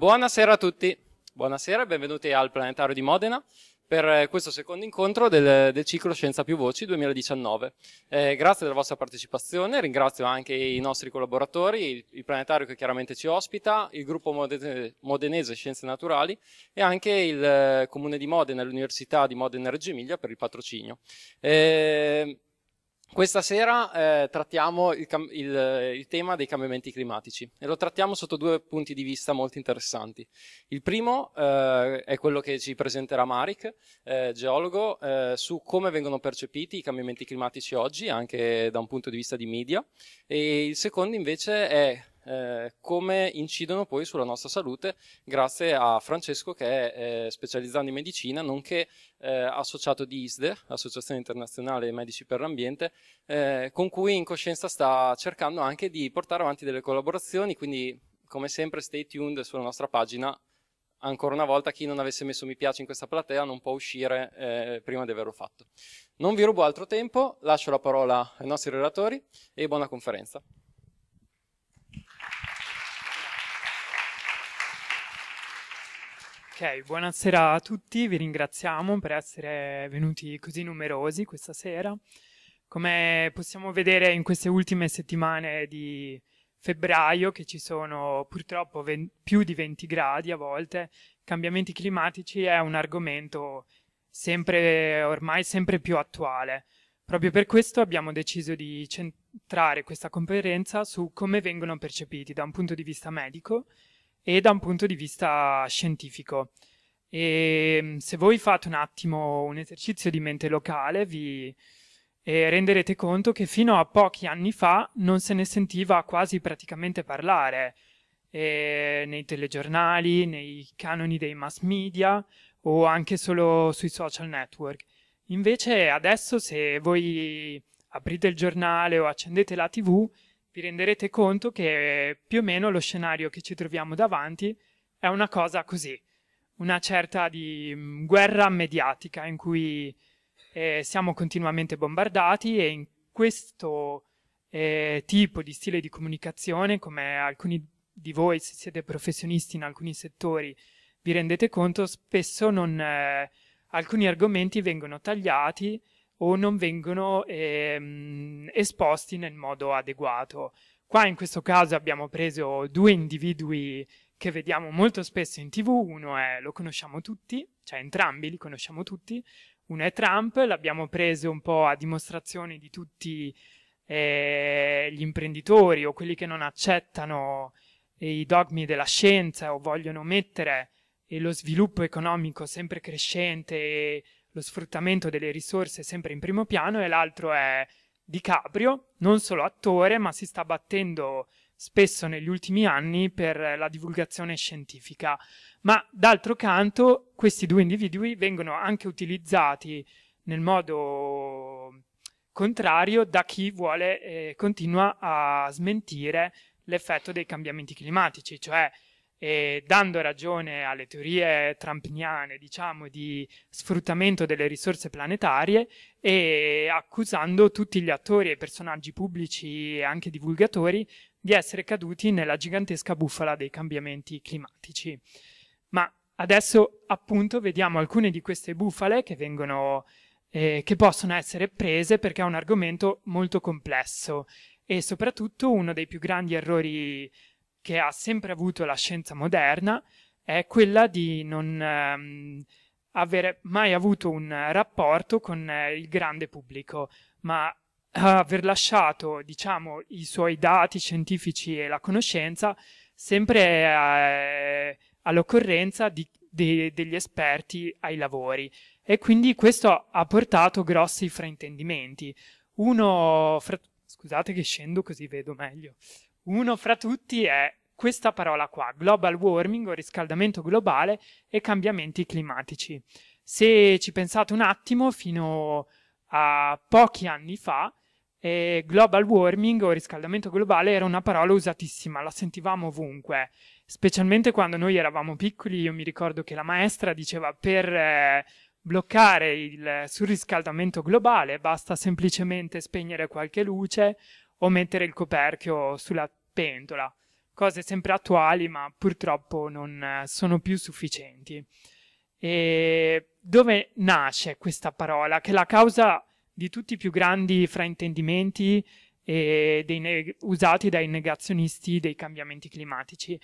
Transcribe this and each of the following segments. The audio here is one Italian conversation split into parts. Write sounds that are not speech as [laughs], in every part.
Buonasera a tutti, buonasera e benvenuti al Planetario di Modena per eh, questo secondo incontro del, del ciclo Scienza più Voci 2019. Eh, grazie della vostra partecipazione, ringrazio anche i nostri collaboratori, il, il, Planetario che chiaramente ci ospita, il gruppo Modenese Scienze Naturali e anche il eh, Comune di Modena e l'Università di Modena Reggio Emilia per il patrocinio. Eh, questa sera eh, trattiamo il, il, il, tema dei cambiamenti climatici e lo trattiamo sotto due punti di vista molto interessanti. Il primo eh, è quello che ci presenterà Marik, eh, geologo, eh, su come vengono percepiti i cambiamenti climatici oggi, anche da un punto di vista di media, e il secondo invece è eh, come incidono poi sulla nostra salute grazie a Francesco che è eh, specializzato in medicina nonché eh, associato di ISDE, Associazione Internazionale Medici per l'Ambiente, eh, con cui in coscienza sta cercando anche di portare avanti delle collaborazioni, quindi come sempre stay tuned sulla nostra pagina. Ancora una volta chi non avesse messo mi piace in questa platea non può uscire eh, prima di averlo fatto. Non vi rubo altro tempo, lascio la parola ai nostri relatori e buona conferenza. buonasera a tutti, vi ringraziamo per essere venuti così numerosi questa sera. Come possiamo vedere in queste ultime settimane di febbraio, che ci sono purtroppo più di 20 gradi a volte, cambiamenti climatici è un argomento sempre, ormai sempre più attuale. Proprio per questo abbiamo deciso di centrare questa conferenza su come vengono percepiti da un punto di vista medico e da un punto di vista scientifico. E ehm, se voi fate un attimo un esercizio di mente locale, vi eh, renderete conto che fino a pochi anni fa non se ne sentiva quasi praticamente parlare eh, nei telegiornali, nei canoni dei mass media o anche solo sui social network. Invece adesso se voi aprite il giornale o accendete la tv, vi renderete conto che più o meno lo scenario che ci troviamo davanti è una cosa così, una certa di mm, guerra mediatica in cui eh, siamo continuamente bombardati e in questo eh, tipo di stile di comunicazione, come alcuni di voi, se siete professionisti in alcuni settori, vi rendete conto, spesso non, eh, alcuni argomenti vengono tagliati o non vengono ehm, esposti nel modo adeguato. Qua in questo caso abbiamo preso due individui che vediamo molto spesso in tv, uno è, lo conosciamo tutti, cioè entrambi li conosciamo tutti, uno è Trump, l'abbiamo preso un po' a dimostrazione di tutti eh, gli imprenditori o quelli che non accettano i dogmi della scienza o vogliono mettere eh, lo sviluppo economico sempre crescente e lo sfruttamento delle risorse sempre in primo piano e l'altro è DiCaprio, non solo attore, ma si sta battendo spesso negli ultimi anni per la divulgazione scientifica. Ma d'altro canto questi due individui vengono anche utilizzati nel modo contrario da chi vuole e eh, continua a smentire l'effetto dei cambiamenti climatici, cioè e dando ragione alle teorie trampiniane, diciamo, di sfruttamento delle risorse planetarie e accusando tutti gli attori e personaggi pubblici e anche divulgatori di essere caduti nella gigantesca bufala dei cambiamenti climatici. Ma adesso appunto vediamo alcune di queste bufale che vengono eh, che possono essere prese perché è un argomento molto complesso e soprattutto uno dei più grandi errori che ha sempre avuto la scienza moderna è quella di non ehm, avere mai avuto un rapporto con eh, il grande pubblico, ma aver lasciato, diciamo, i suoi dati scientifici e la conoscenza sempre eh, all'occorrenza di, de, degli esperti ai lavori. E quindi questo ha portato grossi fraintendimenti. Uno fra... scusate che scendo così vedo meglio. Uno fra tutti è questa parola qua, global warming o riscaldamento globale e cambiamenti climatici. Se ci pensate un attimo, fino a pochi anni fa, eh, global warming o riscaldamento globale era una parola usatissima, la sentivamo ovunque, specialmente quando noi eravamo piccoli. Io mi ricordo che la maestra diceva per eh, bloccare il surriscaldamento globale basta semplicemente spegnere qualche luce o mettere il coperchio sulla pentola cose sempre attuali, ma purtroppo non eh, sono più sufficienti. E dove nasce questa parola? Che è la causa di tutti i più grandi fraintendimenti dei usati dai negazionisti dei cambiamenti climatici.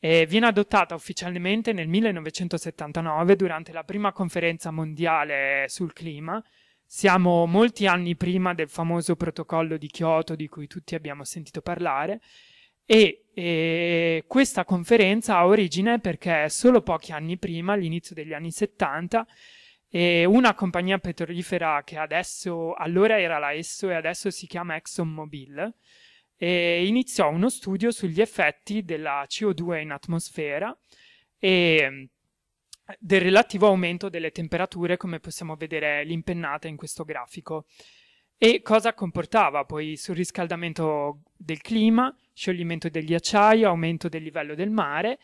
E viene adottata ufficialmente nel 1979 durante la prima conferenza mondiale sul clima. Siamo molti anni prima del famoso protocollo di Kyoto di cui tutti abbiamo sentito parlare e, e eh, questa conferenza ha origine perché solo pochi anni prima, all'inizio degli anni 70, e eh, una compagnia petrolifera che adesso, allora era la ESSO e adesso si chiama ExxonMobil, e eh, iniziò uno studio sugli effetti della CO2 in atmosfera e del relativo aumento delle temperature, come possiamo vedere l'impennata in questo grafico, e cosa comportava poi sul riscaldamento del clima, scioglimento del ghiacciaio, aumento del livello del mare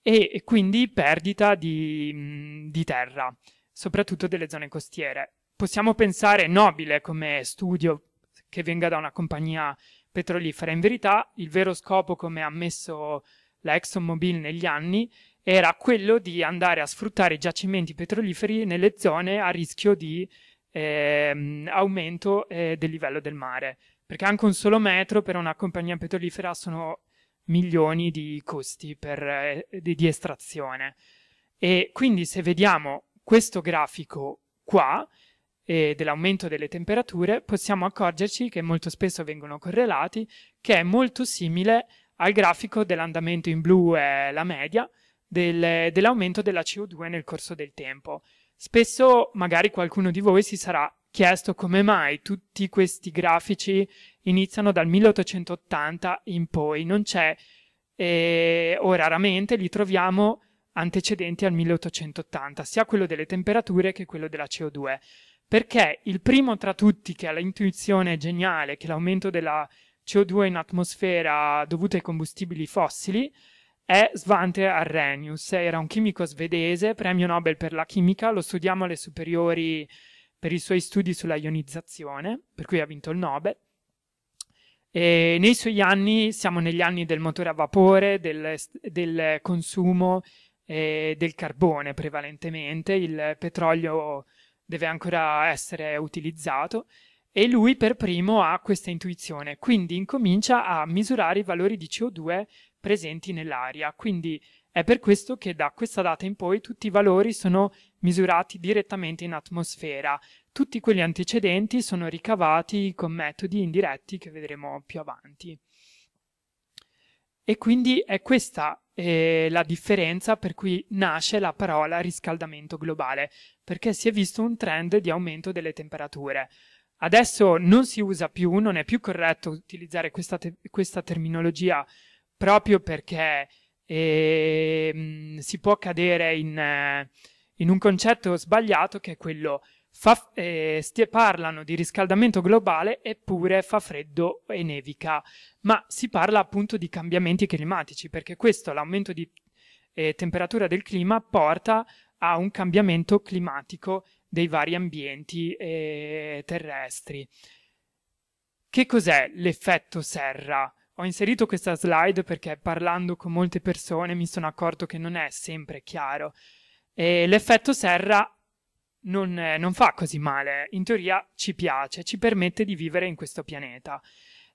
e, e quindi perdita di, di terra, soprattutto delle zone costiere. Possiamo pensare nobile come studio che venga da una compagnia petrolifera. In verità, il vero scopo, come ha ammesso la ExxonMobil negli anni, era quello di andare a sfruttare i giacimenti petroliferi nelle zone a rischio di eh, aumento eh, del livello del mare perché anche un solo metro per una compagnia petrolifera sono milioni di costi per, eh, di, di estrazione. E quindi se vediamo questo grafico qua, e eh, dell'aumento delle temperature, possiamo accorgerci che molto spesso vengono correlati, che è molto simile al grafico dell'andamento in blu è eh, la media del, dell'aumento della CO2 nel corso del tempo. Spesso magari qualcuno di voi si sarà chiesto come mai tutti questi grafici iniziano dal 1880 in poi, non c'è, eh, o raramente li troviamo antecedenti al 1880, sia quello delle temperature che quello della CO2, perché il primo tra tutti che ha l'intuizione geniale che l'aumento della CO2 in atmosfera dovuto ai combustibili fossili è Svante Arrhenius, era un chimico svedese, premio Nobel per la chimica, lo studiamo alle superiori per i suoi studi sulla ionizzazione, per cui ha vinto il Nobel. E nei suoi anni, siamo negli anni del motore a vapore, del, del consumo eh, del carbone prevalentemente, il petrolio deve ancora essere utilizzato e lui per primo ha questa intuizione, quindi incomincia a misurare i valori di CO2 presenti nell'aria, quindi è per questo che da questa data in poi tutti i valori sono misurati direttamente in atmosfera. Tutti quelli antecedenti sono ricavati con metodi indiretti che vedremo più avanti. E quindi è questa eh, la differenza per cui nasce la parola riscaldamento globale, perché si è visto un trend di aumento delle temperature. Adesso non si usa più, non è più corretto utilizzare questa, te- questa terminologia proprio perché eh, si può cadere in... Eh, in un concetto sbagliato che è quello fa, eh, stie, parlano di riscaldamento globale eppure fa freddo e nevica, ma si parla appunto di cambiamenti climatici perché questo, l'aumento di eh, temperatura del clima, porta a un cambiamento climatico dei vari ambienti eh, terrestri. Che cos'è l'effetto serra? Ho inserito questa slide perché parlando con molte persone mi sono accorto che non è sempre chiaro. E l'effetto serra non, non, fa così male, in teoria ci piace, ci permette di vivere in questo pianeta.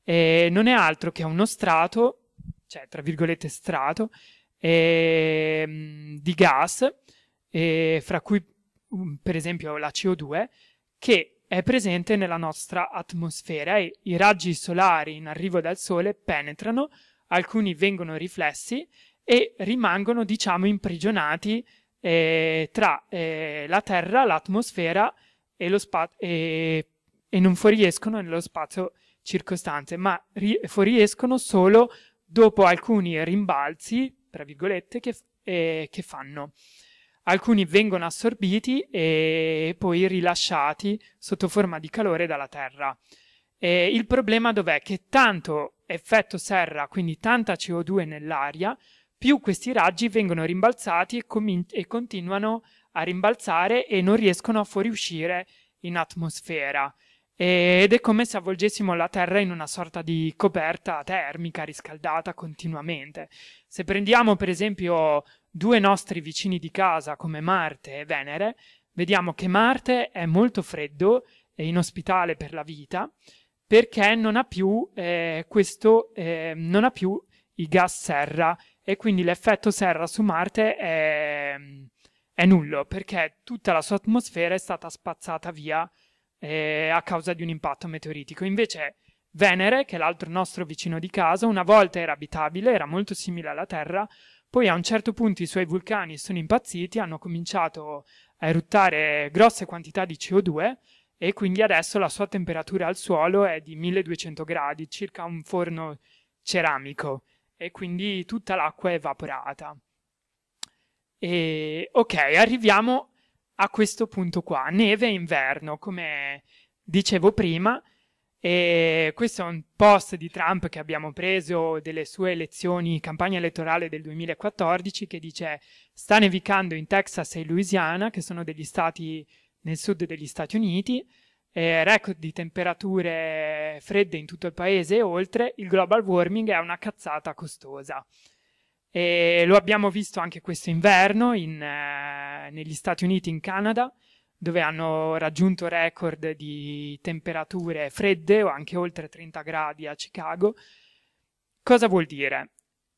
E non è altro che uno strato, cioè tra virgolette strato, e, ehm, di gas, e, fra cui mm, per esempio la CO2, che è presente nella nostra atmosfera e i raggi solari in arrivo dal Sole penetrano, alcuni vengono riflessi e rimangono, diciamo, imprigionati eh, tra eh, la Terra, l'atmosfera e lo spazio e, e, non fuoriescono nello spazio circostante, ma ri- fuoriescono solo dopo alcuni rimbalzi, tra virgolette, che, eh, che fanno. Alcuni vengono assorbiti e poi rilasciati sotto forma di calore dalla Terra. E il problema dov'è? Che tanto effetto serra, quindi tanta CO2 nell'aria, più questi raggi vengono rimbalzati e, com- e continuano a rimbalzare e non riescono a fuoriuscire in atmosfera. Ed è come se avvolgessimo la Terra in una sorta di coperta termica riscaldata continuamente. Se prendiamo per esempio due nostri vicini di casa come Marte e Venere, vediamo che Marte è molto freddo e inospitale per la vita perché non ha più, eh, questo, eh, non ha più i gas serra e quindi l'effetto serra su Marte è, è nullo perché tutta la sua atmosfera è stata spazzata via eh, a causa di un impatto meteoritico. Invece Venere, che è l'altro nostro vicino di casa, una volta era abitabile, era molto simile alla Terra, poi a un certo punto i suoi vulcani sono impazziti, hanno cominciato a eruttare grosse quantità di CO2 e quindi adesso la sua temperatura al suolo è di 1200 gradi, circa un forno ceramico e quindi tutta l'acqua è evaporata. E, ok, arriviamo a questo punto qua, neve e inverno, come dicevo prima, e questo è un post di Trump che abbiamo preso delle sue elezioni, campagna elettorale del 2014, che dice sta nevicando in Texas e Louisiana, che sono degli stati nel sud degli Stati Uniti, eh, record di temperature fredde in tutto il paese e oltre, il global warming è una cazzata costosa. E lo abbiamo visto anche questo inverno in, eh, negli Stati Uniti, e in Canada, dove hanno raggiunto record di temperature fredde o anche oltre 30 gradi a Chicago. Cosa vuol dire?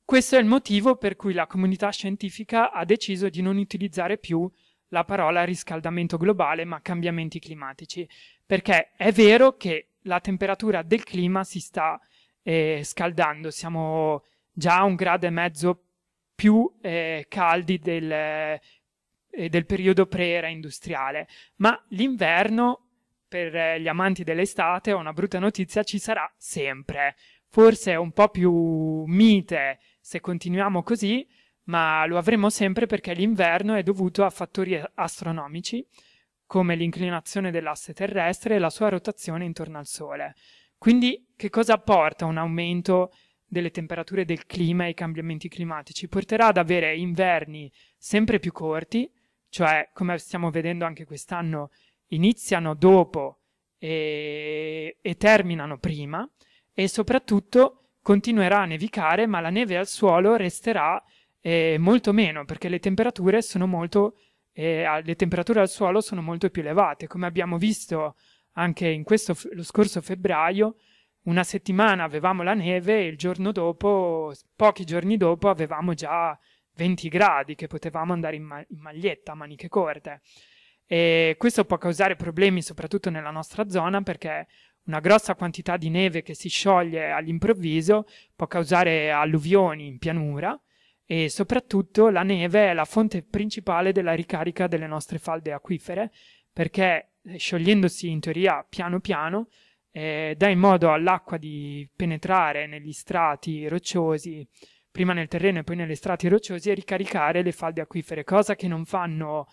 Questo è il motivo per cui la comunità scientifica ha deciso di non utilizzare più la parola riscaldamento globale ma cambiamenti climatici, perché è vero che la temperatura del clima si sta eh, scaldando, siamo già a un grado e mezzo più eh, caldi del, eh, del periodo pre-era industriale, ma l'inverno per eh, gli amanti dell'estate ho una brutta notizia, ci sarà sempre, forse è un po' più mite se continuiamo così, ma lo avremo sempre perché l'inverno è dovuto a fattori eh, astronomici come l'inclinazione dell'asse terrestre e la sua rotazione intorno al Sole. Quindi che cosa porta un aumento delle temperature del clima e i cambiamenti climatici? Porterà ad avere inverni sempre più corti, cioè come stiamo vedendo anche quest'anno, iniziano dopo e, e terminano prima e soprattutto continuerà a nevicare ma la neve al suolo resterà eh, molto meno perché le temperature sono molto e ah, le temperature al suolo sono molto più elevate, come abbiamo visto anche in questo, lo scorso febbraio, una settimana avevamo la neve e il giorno dopo, pochi giorni dopo, avevamo già 20 gradi che potevamo andare in, ma- in maglietta, maniche corte. E questo può causare problemi soprattutto nella nostra zona perché una grossa quantità di neve che si scioglie all'improvviso può causare alluvioni in pianura e soprattutto la neve è la fonte principale della ricarica delle nostre falde acquifere perché eh, sciogliendosi in teoria piano piano eh, dà in modo all'acqua di penetrare negli strati rocciosi prima nel terreno e poi negli strati rocciosi e ricaricare le falde acquifere cosa che non fanno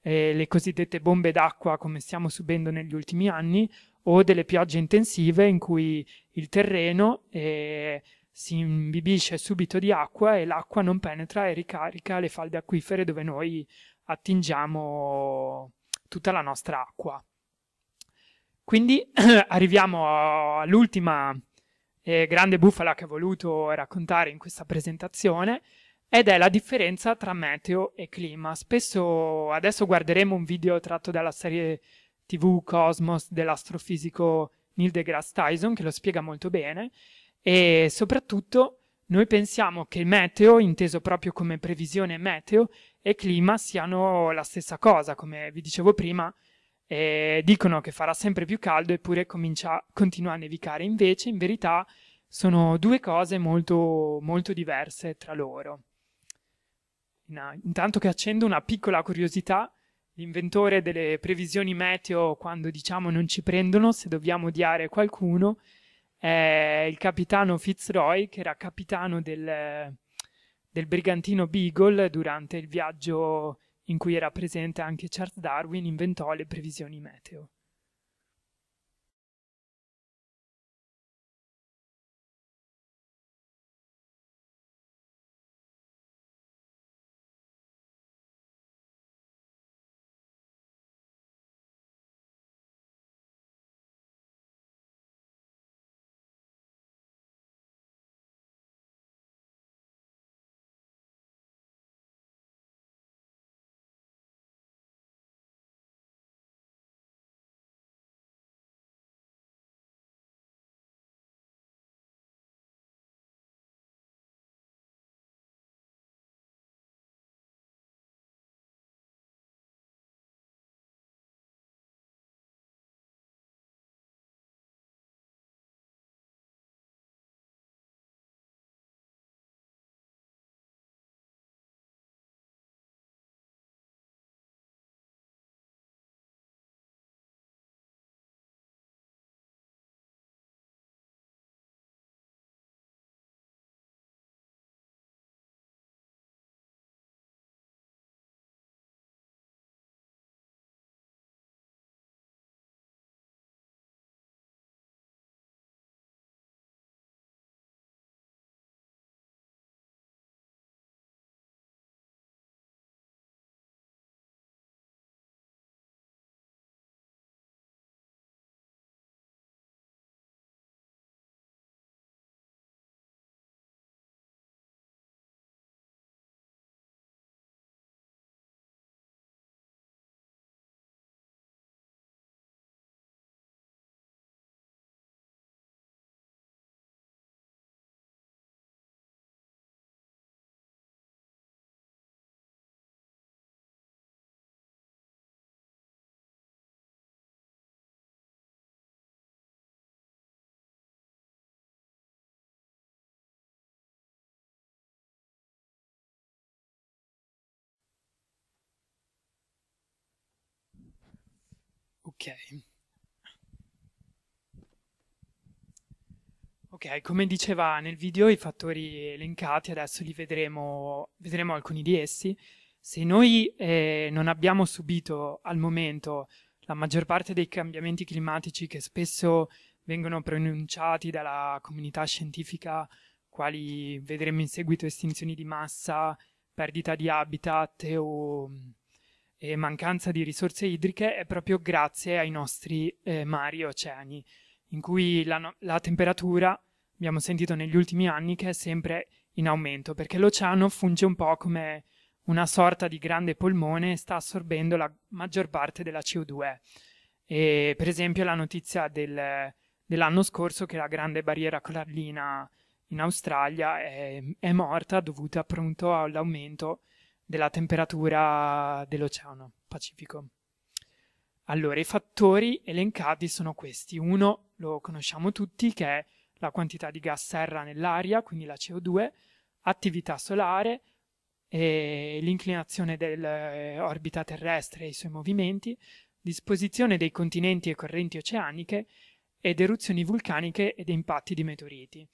eh, le cosiddette bombe d'acqua come stiamo subendo negli ultimi anni o delle piogge intensive in cui il terreno eh, si imbibisce subito di acqua e l'acqua non penetra e ricarica le falde acquifere dove noi attingiamo tutta la nostra acqua. Quindi [clears throat] arriviamo all'ultima eh, grande bufala che ho voluto raccontare in questa presentazione ed è la differenza tra meteo e clima. Spesso adesso guarderemo un video tratto dalla serie TV Cosmos dell'astrofisico Neil deGrasse Tyson che lo spiega molto bene e soprattutto noi pensiamo che meteo, inteso proprio come previsione meteo, e clima siano la stessa cosa, come vi dicevo prima, eh, dicono che farà sempre più caldo eppure comincia, continua a nevicare, invece in verità sono due cose molto, molto diverse tra loro. No, intanto che accendo una piccola curiosità, l'inventore delle previsioni meteo, quando diciamo non ci prendono, se dobbiamo odiare qualcuno, eh, il capitano Fitzroy, che era capitano del, del brigantino Beagle durante il viaggio in cui era presente anche Charles Darwin, inventò le previsioni meteo. Ok. Ok, come diceva nel video, i fattori elencati adesso li vedremo, vedremo alcuni di essi. Se noi eh, non abbiamo subito al momento la maggior parte dei cambiamenti climatici che spesso vengono pronunciati dalla comunità scientifica, quali vedremo in seguito estinzioni di massa, perdita di habitat o e mancanza di risorse idriche è proprio grazie ai nostri eh, mari e oceani, in cui la, no- la temperatura abbiamo sentito negli ultimi anni che è sempre in aumento, perché l'oceano funge un po' come una sorta di grande polmone e sta assorbendo la maggior parte della CO2. E, per esempio la notizia del, dell'anno scorso che la grande barriera corallina in Australia è, è morta dovuta appunto all'aumento della temperatura dell'oceano Pacifico. Allora, i fattori elencati sono questi. Uno lo conosciamo tutti, che è la quantità di gas serra nell'aria, quindi la CO2, attività solare, l'inclinazione dell'orbita eh, terrestre e i suoi movimenti, disposizione dei continenti e correnti oceaniche ed eruzioni vulcaniche ed impatti di meteoriti.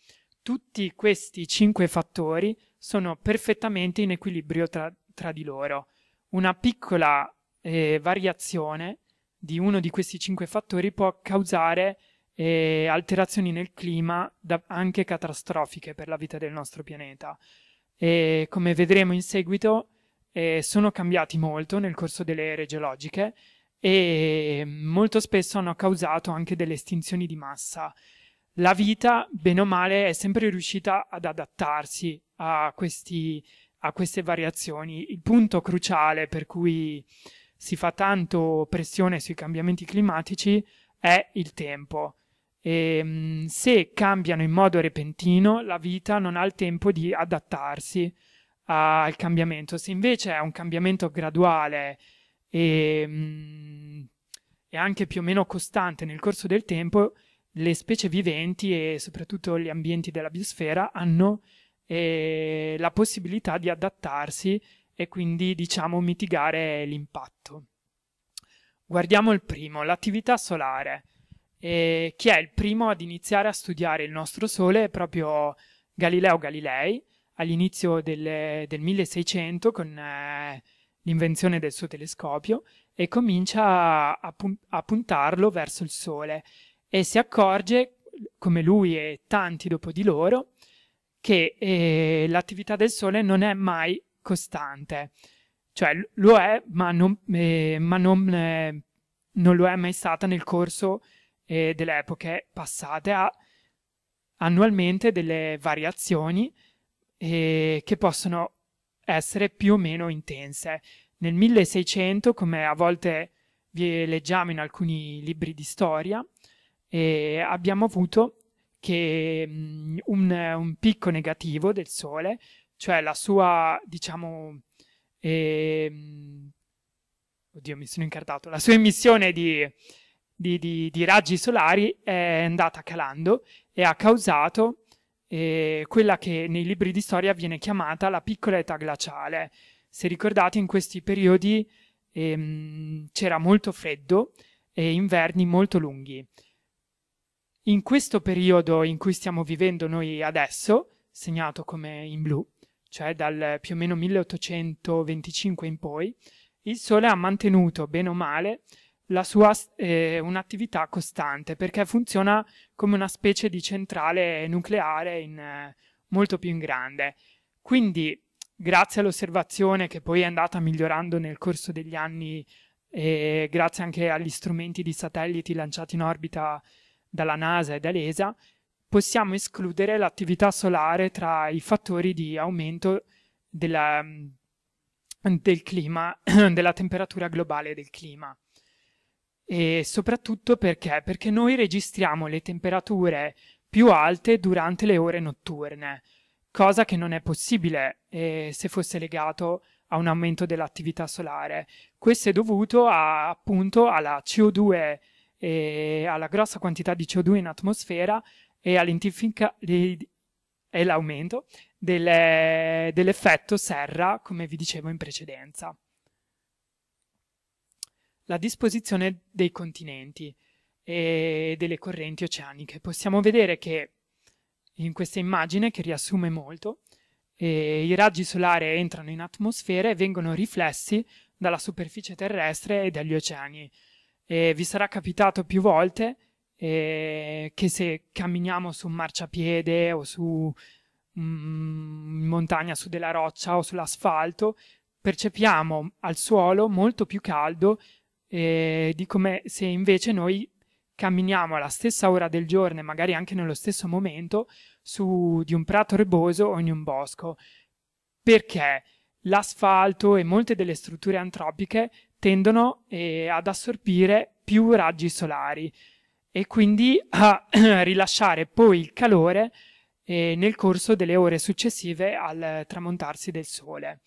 Tutti questi cinque fattori sono perfettamente in equilibrio tra tra di loro. Una piccola eh, variazione di uno di questi cinque fattori può causare eh, alterazioni nel clima da, anche catastrofiche per la vita del nostro pianeta. E come vedremo in seguito, eh, sono cambiati molto nel corso delle ere geologiche e molto spesso hanno causato anche delle estinzioni di massa. La vita, bene o male, è sempre riuscita ad adattarsi a questi a queste variazioni. Il punto cruciale per cui si fa tanto pressione sui cambiamenti climatici è il tempo. E, ehm, se cambiano in modo repentino, la vita non ha il tempo di adattarsi al cambiamento. Se invece è un cambiamento graduale e, ehm, e anche più o meno costante nel corso del tempo, le specie viventi e soprattutto gli ambienti della biosfera hanno eh, la possibilità di adattarsi e quindi diciamo mitigare l'impatto. Guardiamo il primo, l'attività solare. Eh, chi è il primo ad iniziare a studiare il nostro Sole è proprio Galileo Galilei, all'inizio del, del 1600 con eh, l'invenzione del suo telescopio e comincia a, a, puntarlo verso il Sole e si accorge, come lui e tanti dopo di loro, che eh, l'attività del Sole non è mai costante, cioè lo è, ma non, eh, ma non, eh, non lo è mai stata nel corso eh, delle epoche passate, ha annualmente delle variazioni eh, che possono essere più o meno intense. Nel 1600, come a volte vi leggiamo in alcuni libri di storia, eh, abbiamo avuto che mm, un, un, picco negativo del Sole, cioè la sua, diciamo, ehm, oddio mi sono incartato, la sua emissione di, di, di, di raggi solari è andata calando e ha causato eh, quella che nei libri di storia viene chiamata la piccola età glaciale. Se ricordate, in questi periodi ehm, c'era molto freddo e inverni molto lunghi in questo periodo in cui stiamo vivendo noi adesso, segnato come in blu, cioè dal più o meno 1825 in poi, il Sole ha mantenuto, bene o male, la sua eh, un'attività costante perché funziona come una specie di centrale nucleare in, eh, molto più in grande. Quindi, grazie all'osservazione che poi è andata migliorando nel corso degli anni e grazie anche agli strumenti di satelliti lanciati in orbita dalla NASA e dall'ESA, possiamo escludere l'attività solare tra i fattori di aumento della, mm, del clima, [clears throat] della temperatura globale del clima. E soprattutto perché? Perché noi registriamo le temperature più alte durante le ore notturne, cosa che non è possibile eh, se fosse legato a un aumento dell'attività solare. Questo è dovuto a, appunto alla CO2 e alla grossa quantità di CO2 in atmosfera e all'aumento delle, dell'effetto serra, come vi dicevo in precedenza. La disposizione dei continenti e delle correnti oceaniche. Possiamo vedere che in questa immagine, che riassume molto, eh, i raggi solari entrano in atmosfera e vengono riflessi dalla superficie terrestre e dagli oceani, eh, vi sarà capitato più volte eh, che se camminiamo su un marciapiede o su mm, montagna, su della roccia o sull'asfalto, percepiamo al suolo molto più caldo eh, di come se invece noi camminiamo alla stessa ora del giorno e magari anche nello stesso momento su di un prato erboso o in un bosco. Perché? L'asfalto e molte delle strutture antropiche tendono eh, ad assorbire più raggi solari e quindi a [clears throat] rilasciare poi il calore eh, nel corso delle ore successive al tramontarsi del sole.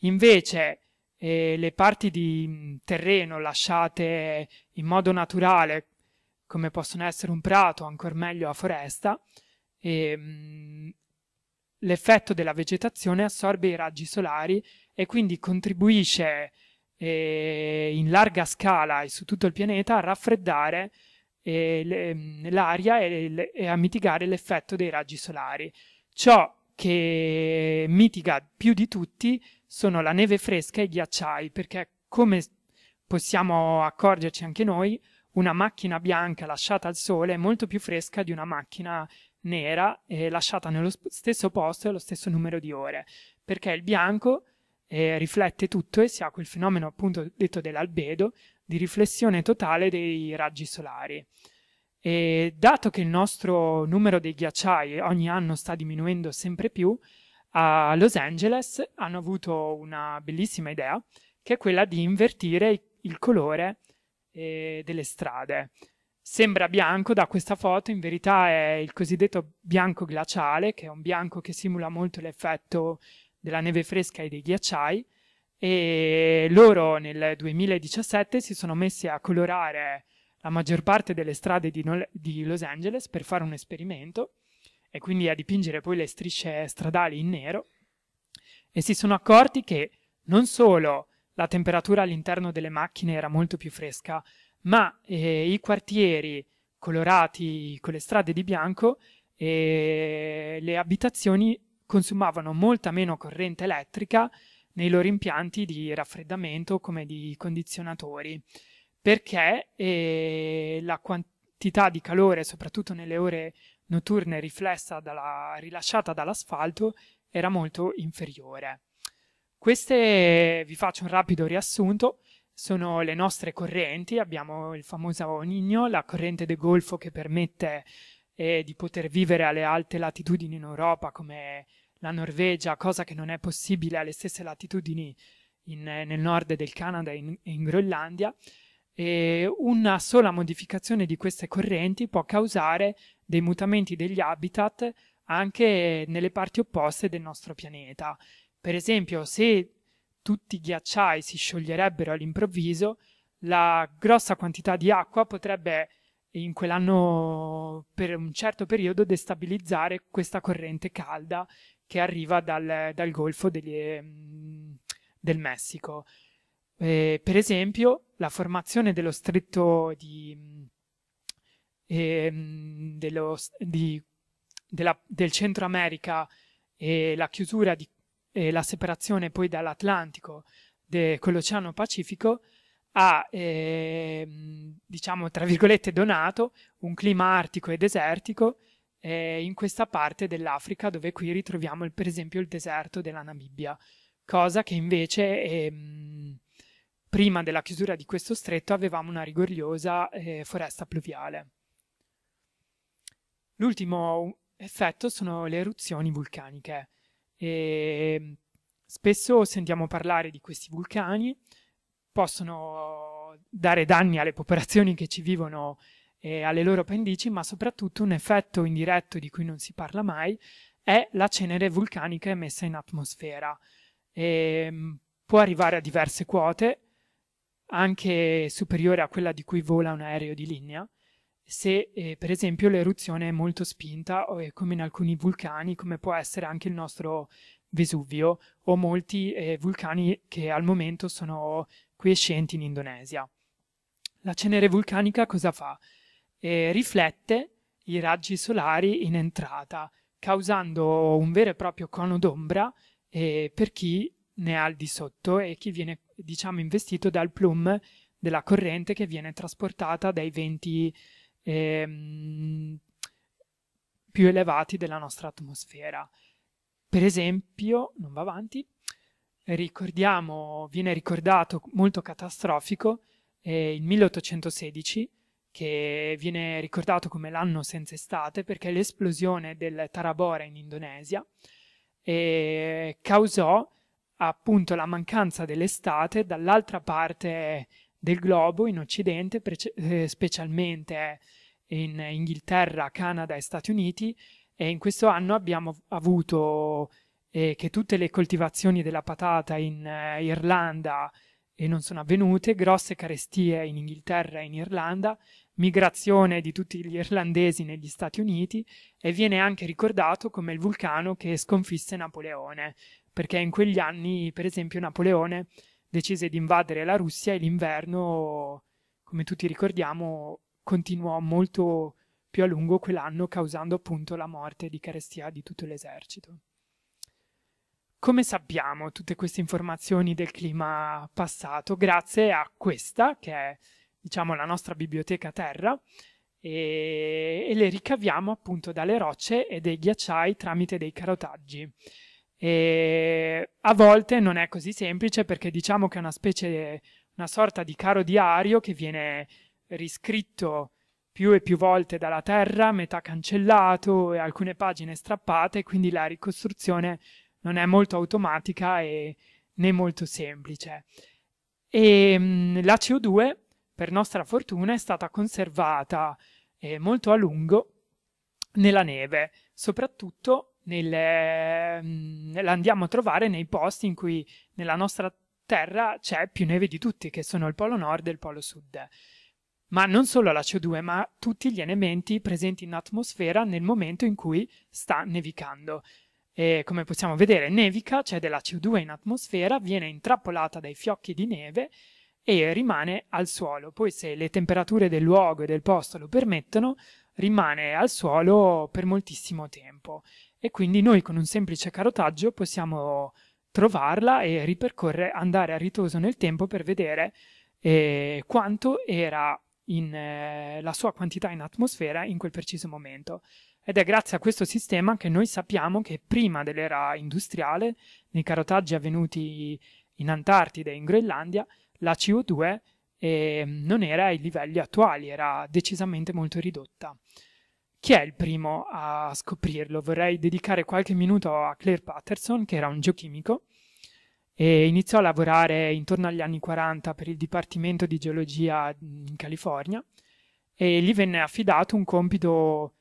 Invece eh, le parti di mm, terreno lasciate in modo naturale, come possono essere un prato, ancora meglio la foresta, ehm, l'effetto della vegetazione assorbe i raggi solari e quindi contribuisce eh, in larga scala e su tutto il pianeta a raffreddare eh, le, mm, l'aria e, le, e a mitigare l'effetto dei raggi solari. Ciò che mitiga più di tutti sono la neve fresca e i ghiacciai, perché come possiamo accorgerci anche noi, una macchina bianca lasciata al sole è molto più fresca di una macchina nera eh, lasciata nello stesso posto e allo stesso numero di ore, perché il bianco eh, riflette tutto e si ha quel fenomeno appunto detto dell'albedo di riflessione totale dei raggi solari. E dato che il nostro numero dei ghiacciai ogni anno sta diminuendo sempre più, a Los Angeles hanno avuto una bellissima idea che è quella di invertire il colore eh, delle strade. Sembra bianco da questa foto, in verità è il cosiddetto bianco glaciale, che è un bianco che simula molto l'effetto della neve fresca e dei ghiacciai e loro nel 2017 si sono messi a colorare la maggior parte delle strade di, no- di Los Angeles per fare un esperimento e quindi a dipingere poi le strisce stradali in nero e si sono accorti che non solo la temperatura all'interno delle macchine era molto più fresca, ma eh, i quartieri colorati con le strade di bianco e eh, le abitazioni consumavano molta meno corrente elettrica nei loro impianti di raffreddamento come di condizionatori, perché eh, la quantità di calore, soprattutto nelle ore notturne riflessa dalla, rilasciata dall'asfalto, era molto inferiore. Queste, vi faccio un rapido riassunto, sono le nostre correnti, abbiamo il famoso Nino, la corrente del Golfo che permette eh, di poter vivere alle alte latitudini in Europa come la Norvegia, cosa che non è possibile alle stesse latitudini in, eh, nel nord del Canada e in, in Groenlandia, e una sola modificazione di queste correnti può causare dei mutamenti degli habitat anche nelle parti opposte del nostro pianeta. Per esempio, se tutti i ghiacciai si scioglierebbero all'improvviso, la grossa quantità di acqua potrebbe in quell'anno per un certo periodo destabilizzare questa corrente calda che arriva dal, dal Golfo degli, mm, del Messico. Eh, per esempio, la formazione dello stretto di, eh, dello, di, della, del Centro America e la chiusura di, e la separazione poi dall'Atlantico de, con l'Oceano Pacifico ha, eh, diciamo, tra virgolette, donato un clima artico e desertico eh, in questa parte dell'Africa dove qui ritroviamo il, per esempio il deserto della Namibia, cosa che invece ehm, prima della chiusura di questo stretto avevamo una rigogliosa eh, foresta pluviale. L'ultimo effetto sono le eruzioni vulcaniche. E ehm, spesso sentiamo parlare di questi vulcani, possono dare danni alle popolazioni che ci vivono eh, alle loro pendici, ma soprattutto un effetto indiretto di cui non si parla mai è la cenere vulcanica emessa in atmosfera. E, ehm, può arrivare a diverse quote, anche superiore a quella di cui vola un aereo di linea, se eh, per esempio l'eruzione è molto spinta, come in alcuni vulcani, come può essere anche il nostro Vesuvio, o molti eh, vulcani che al momento sono quiescenti in Indonesia. La cenere vulcanica cosa fa? e riflette i raggi solari in entrata, causando un vero e proprio cono d'ombra eh, per chi ne ha al di sotto e chi viene, diciamo, investito dal plume della corrente che viene trasportata dai venti eh, più elevati della nostra atmosfera. Per esempio, non va avanti, ricordiamo, viene ricordato molto catastrofico eh, il 1816 che viene ricordato come l'anno senza estate perché l'esplosione del Tarabora in Indonesia eh, causò appunto la mancanza dell'estate dall'altra parte del globo in Occidente, prece- eh, specialmente in Inghilterra, Canada e Stati Uniti, e in questo anno abbiamo avuto eh, che tutte le coltivazioni della patata in eh, Irlanda eh, non sono avvenute, grosse carestie in Inghilterra e in Irlanda, migrazione di tutti gli irlandesi negli Stati Uniti e viene anche ricordato come il vulcano che sconfisse Napoleone, perché in quegli anni, per esempio, Napoleone decise di invadere la Russia e l'inverno, come tutti ricordiamo, continuò molto più a lungo quell'anno, causando appunto la morte di carestia di tutto l'esercito. Come sappiamo tutte queste informazioni del clima passato? Grazie a questa, che è diciamo, la nostra biblioteca terra e, e le ricaviamo appunto dalle rocce e dai ghiacciai tramite dei carotaggi. E a volte non è così semplice perché diciamo che è una specie, una sorta di caro diario che viene riscritto più e più volte dalla terra, metà cancellato e alcune pagine strappate, quindi la ricostruzione non è molto automatica e né molto semplice. E la CO2 per nostra fortuna è stata conservata eh, molto a lungo nella neve, soprattutto nelle, mh, mm, la a trovare nei posti in cui nella nostra terra c'è più neve di tutti, che sono il polo nord e il polo sud. Ma non solo la CO2, ma tutti gli elementi presenti in atmosfera nel momento in cui sta nevicando. E come possiamo vedere, nevica, c'è cioè della CO2 in atmosfera, viene intrappolata dai fiocchi di neve e rimane al suolo. Poi se le temperature del luogo e del posto lo permettono, rimane al suolo per moltissimo tempo e quindi noi con un semplice carotaggio possiamo trovarla e ripercorrere, andare a ritroso nel tempo per vedere eh, quanto era in, eh, la sua quantità in atmosfera in quel preciso momento. Ed è grazie a questo sistema che noi sappiamo che prima dell'era industriale, nei carotaggi avvenuti in Antartide e in Groenlandia, la CO2 eh, non era ai livelli attuali, era decisamente molto ridotta. Chi è il primo a scoprirlo? Vorrei dedicare qualche minuto a Claire Patterson, che era un geochimico, e iniziò a lavorare intorno agli anni 40 per il Dipartimento di Geologia in California e gli venne affidato un compito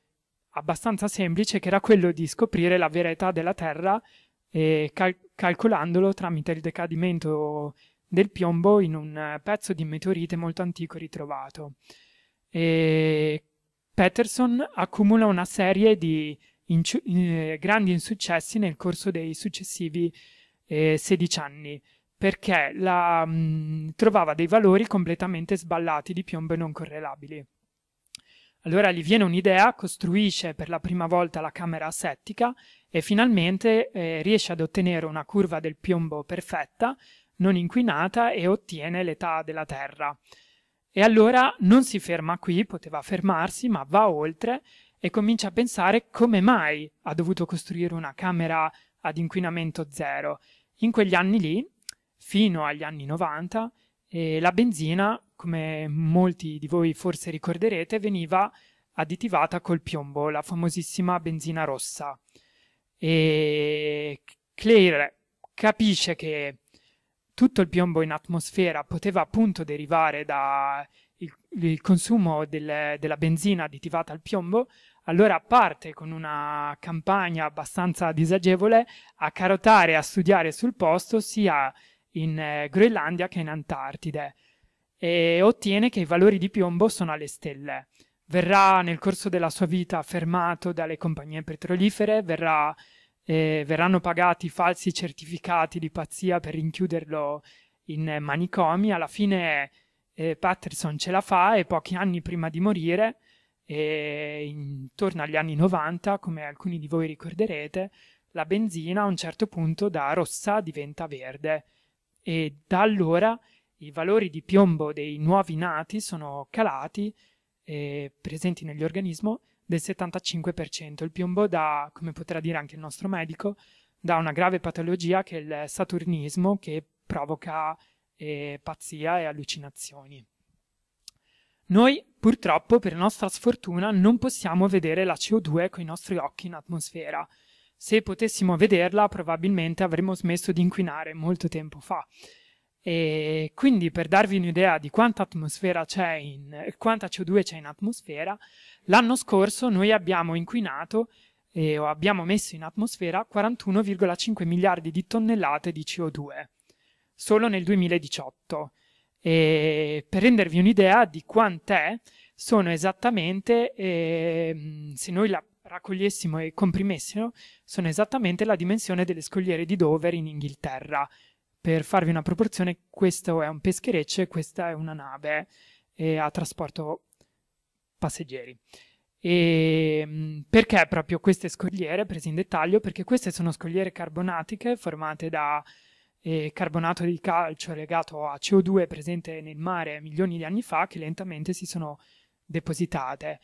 abbastanza semplice che era quello di scoprire la vera età della Terra cal- calcolandolo tramite il decadimento del piombo in un eh, pezzo di meteorite molto antico ritrovato. E Peterson accumula una serie di inci- eh, grandi insuccessi nel corso dei successivi eh, 16 anni perché la, mh, mm, trovava dei valori completamente sballati di piombo non correlabili. Allora gli viene un'idea, costruisce per la prima volta la camera asettica e finalmente eh, riesce ad ottenere una curva del piombo perfetta non inquinata e ottiene l'età della Terra. E allora non si ferma qui, poteva fermarsi, ma va oltre e comincia a pensare come mai ha dovuto costruire una camera ad inquinamento zero. In quegli anni lì, fino agli anni 90, eh, la benzina, come molti di voi forse ricorderete, veniva additivata col piombo, la famosissima benzina rossa. E Claire capisce che tutto il piombo in atmosfera poteva appunto derivare dal consumo del, della benzina additivata al piombo, allora parte con una campagna abbastanza disagevole a carotare e a studiare sul posto sia in eh, Groenlandia che in Antartide e ottiene che i valori di piombo sono alle stelle. Verrà nel corso della sua vita fermato dalle compagnie petrolifere, verrà eh, verranno pagati falsi certificati di pazzia per rinchiuderlo in eh, manicomi. Alla fine eh, Patterson ce la fa e pochi anni prima di morire, eh, intorno agli anni 90, come alcuni di voi ricorderete, la benzina a un certo punto da rossa diventa verde e da allora i valori di piombo dei nuovi nati sono calati eh, presenti nell'organismo del 75%. Il piombo dà, come potrà dire anche il nostro medico, da una grave patologia che è il saturnismo che provoca eh, pazzia e allucinazioni. Noi purtroppo, per nostra sfortuna, non possiamo vedere la CO2 con i nostri occhi in atmosfera. Se potessimo vederla, probabilmente avremmo smesso di inquinare molto tempo fa. E quindi per darvi un'idea di quanta atmosfera c'è in, quanta CO2 c'è in atmosfera, L'anno scorso noi abbiamo inquinato e eh, abbiamo messo in atmosfera 41,5 miliardi di tonnellate di CO2 solo nel 2018. E per rendervi un'idea di quant'è, sono esattamente, eh, se noi la raccogliessimo e comprimessimo, sono esattamente la dimensione delle scogliere di Dover in Inghilterra. Per farvi una proporzione, questo è un peschereccio e questa è una nave eh, a trasporto passeggeri. E ehm, perché proprio queste scogliere, prese in dettaglio? Perché queste sono scogliere carbonatiche formate da eh, carbonato di calcio legato a CO2 presente nel mare milioni di anni fa che lentamente si sono depositate.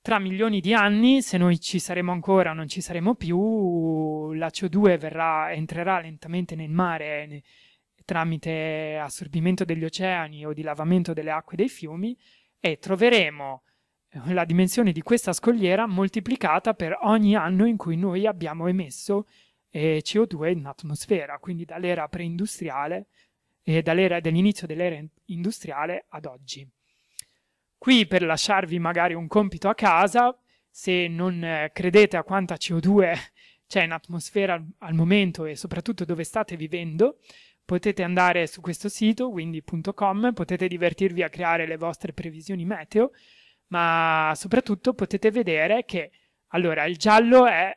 Tra milioni di anni, se noi ci saremo ancora o non ci saremo più, la CO2 verrà, entrerà lentamente nel mare ne, tramite assorbimento degli oceani o di lavamento delle acque dei fiumi e troveremo eh, la dimensione di questa scogliera moltiplicata per ogni anno in cui noi abbiamo emesso eh, CO2 in atmosfera, quindi dall'era preindustriale, eh, dall'era dell'inizio dell'era industriale ad oggi. Qui per lasciarvi magari un compito a casa, se non eh, credete a quanta CO2 c'è in atmosfera al, al momento e soprattutto dove state vivendo, Potete andare su questo sito, windy.com, potete divertirvi a creare le vostre previsioni meteo, ma soprattutto potete vedere che, allora, il giallo è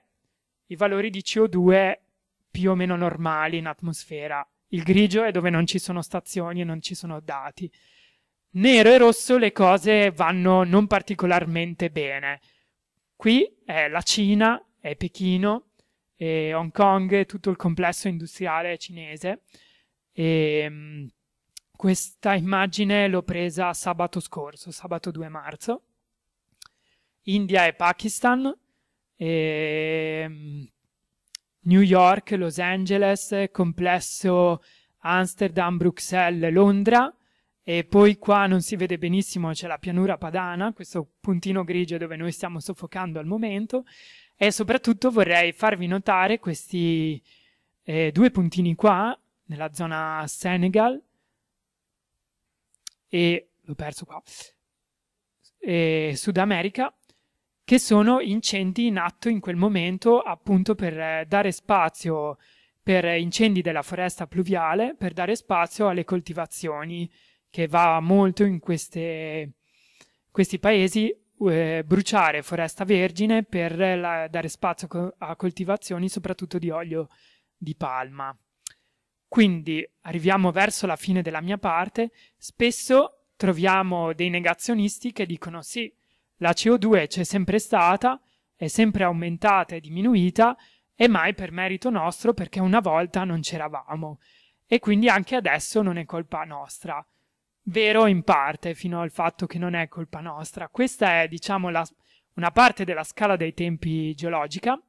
i valori di CO2 più o meno normali in atmosfera, il grigio è dove non ci sono stazioni e non ci sono dati. Nero e rosso le cose vanno non particolarmente bene. Qui è la Cina, è Pechino, è Hong Kong, tutto il complesso industriale cinese. E, ehm, questa immagine l'ho presa sabato scorso, sabato 2 marzo. India e Pakistan, e ehm, New York, Los Angeles, complesso Amsterdam, Bruxelles, Londra. E poi qua non si vede benissimo, c'è la pianura padana, questo puntino grigio dove noi stiamo soffocando al momento. E soprattutto vorrei farvi notare questi eh, due puntini qua, nella zona Senegal e l'ho perso qua e Sud America che sono incendi in atto in quel momento appunto per eh, dare spazio per incendi della foresta pluviale per dare spazio alle coltivazioni che va molto in queste, questi paesi eh, bruciare foresta vergine per eh, la, dare spazio a coltivazioni soprattutto di olio di palma. Quindi arriviamo verso la fine della mia parte, spesso troviamo dei negazionisti che dicono sì, la CO2 c'è sempre stata, è sempre aumentata e diminuita, e mai per merito nostro perché una volta non c'eravamo e quindi anche adesso non è colpa nostra. Vero in parte fino al fatto che non è colpa nostra. Questa è, diciamo, la, una parte della scala dei tempi geologica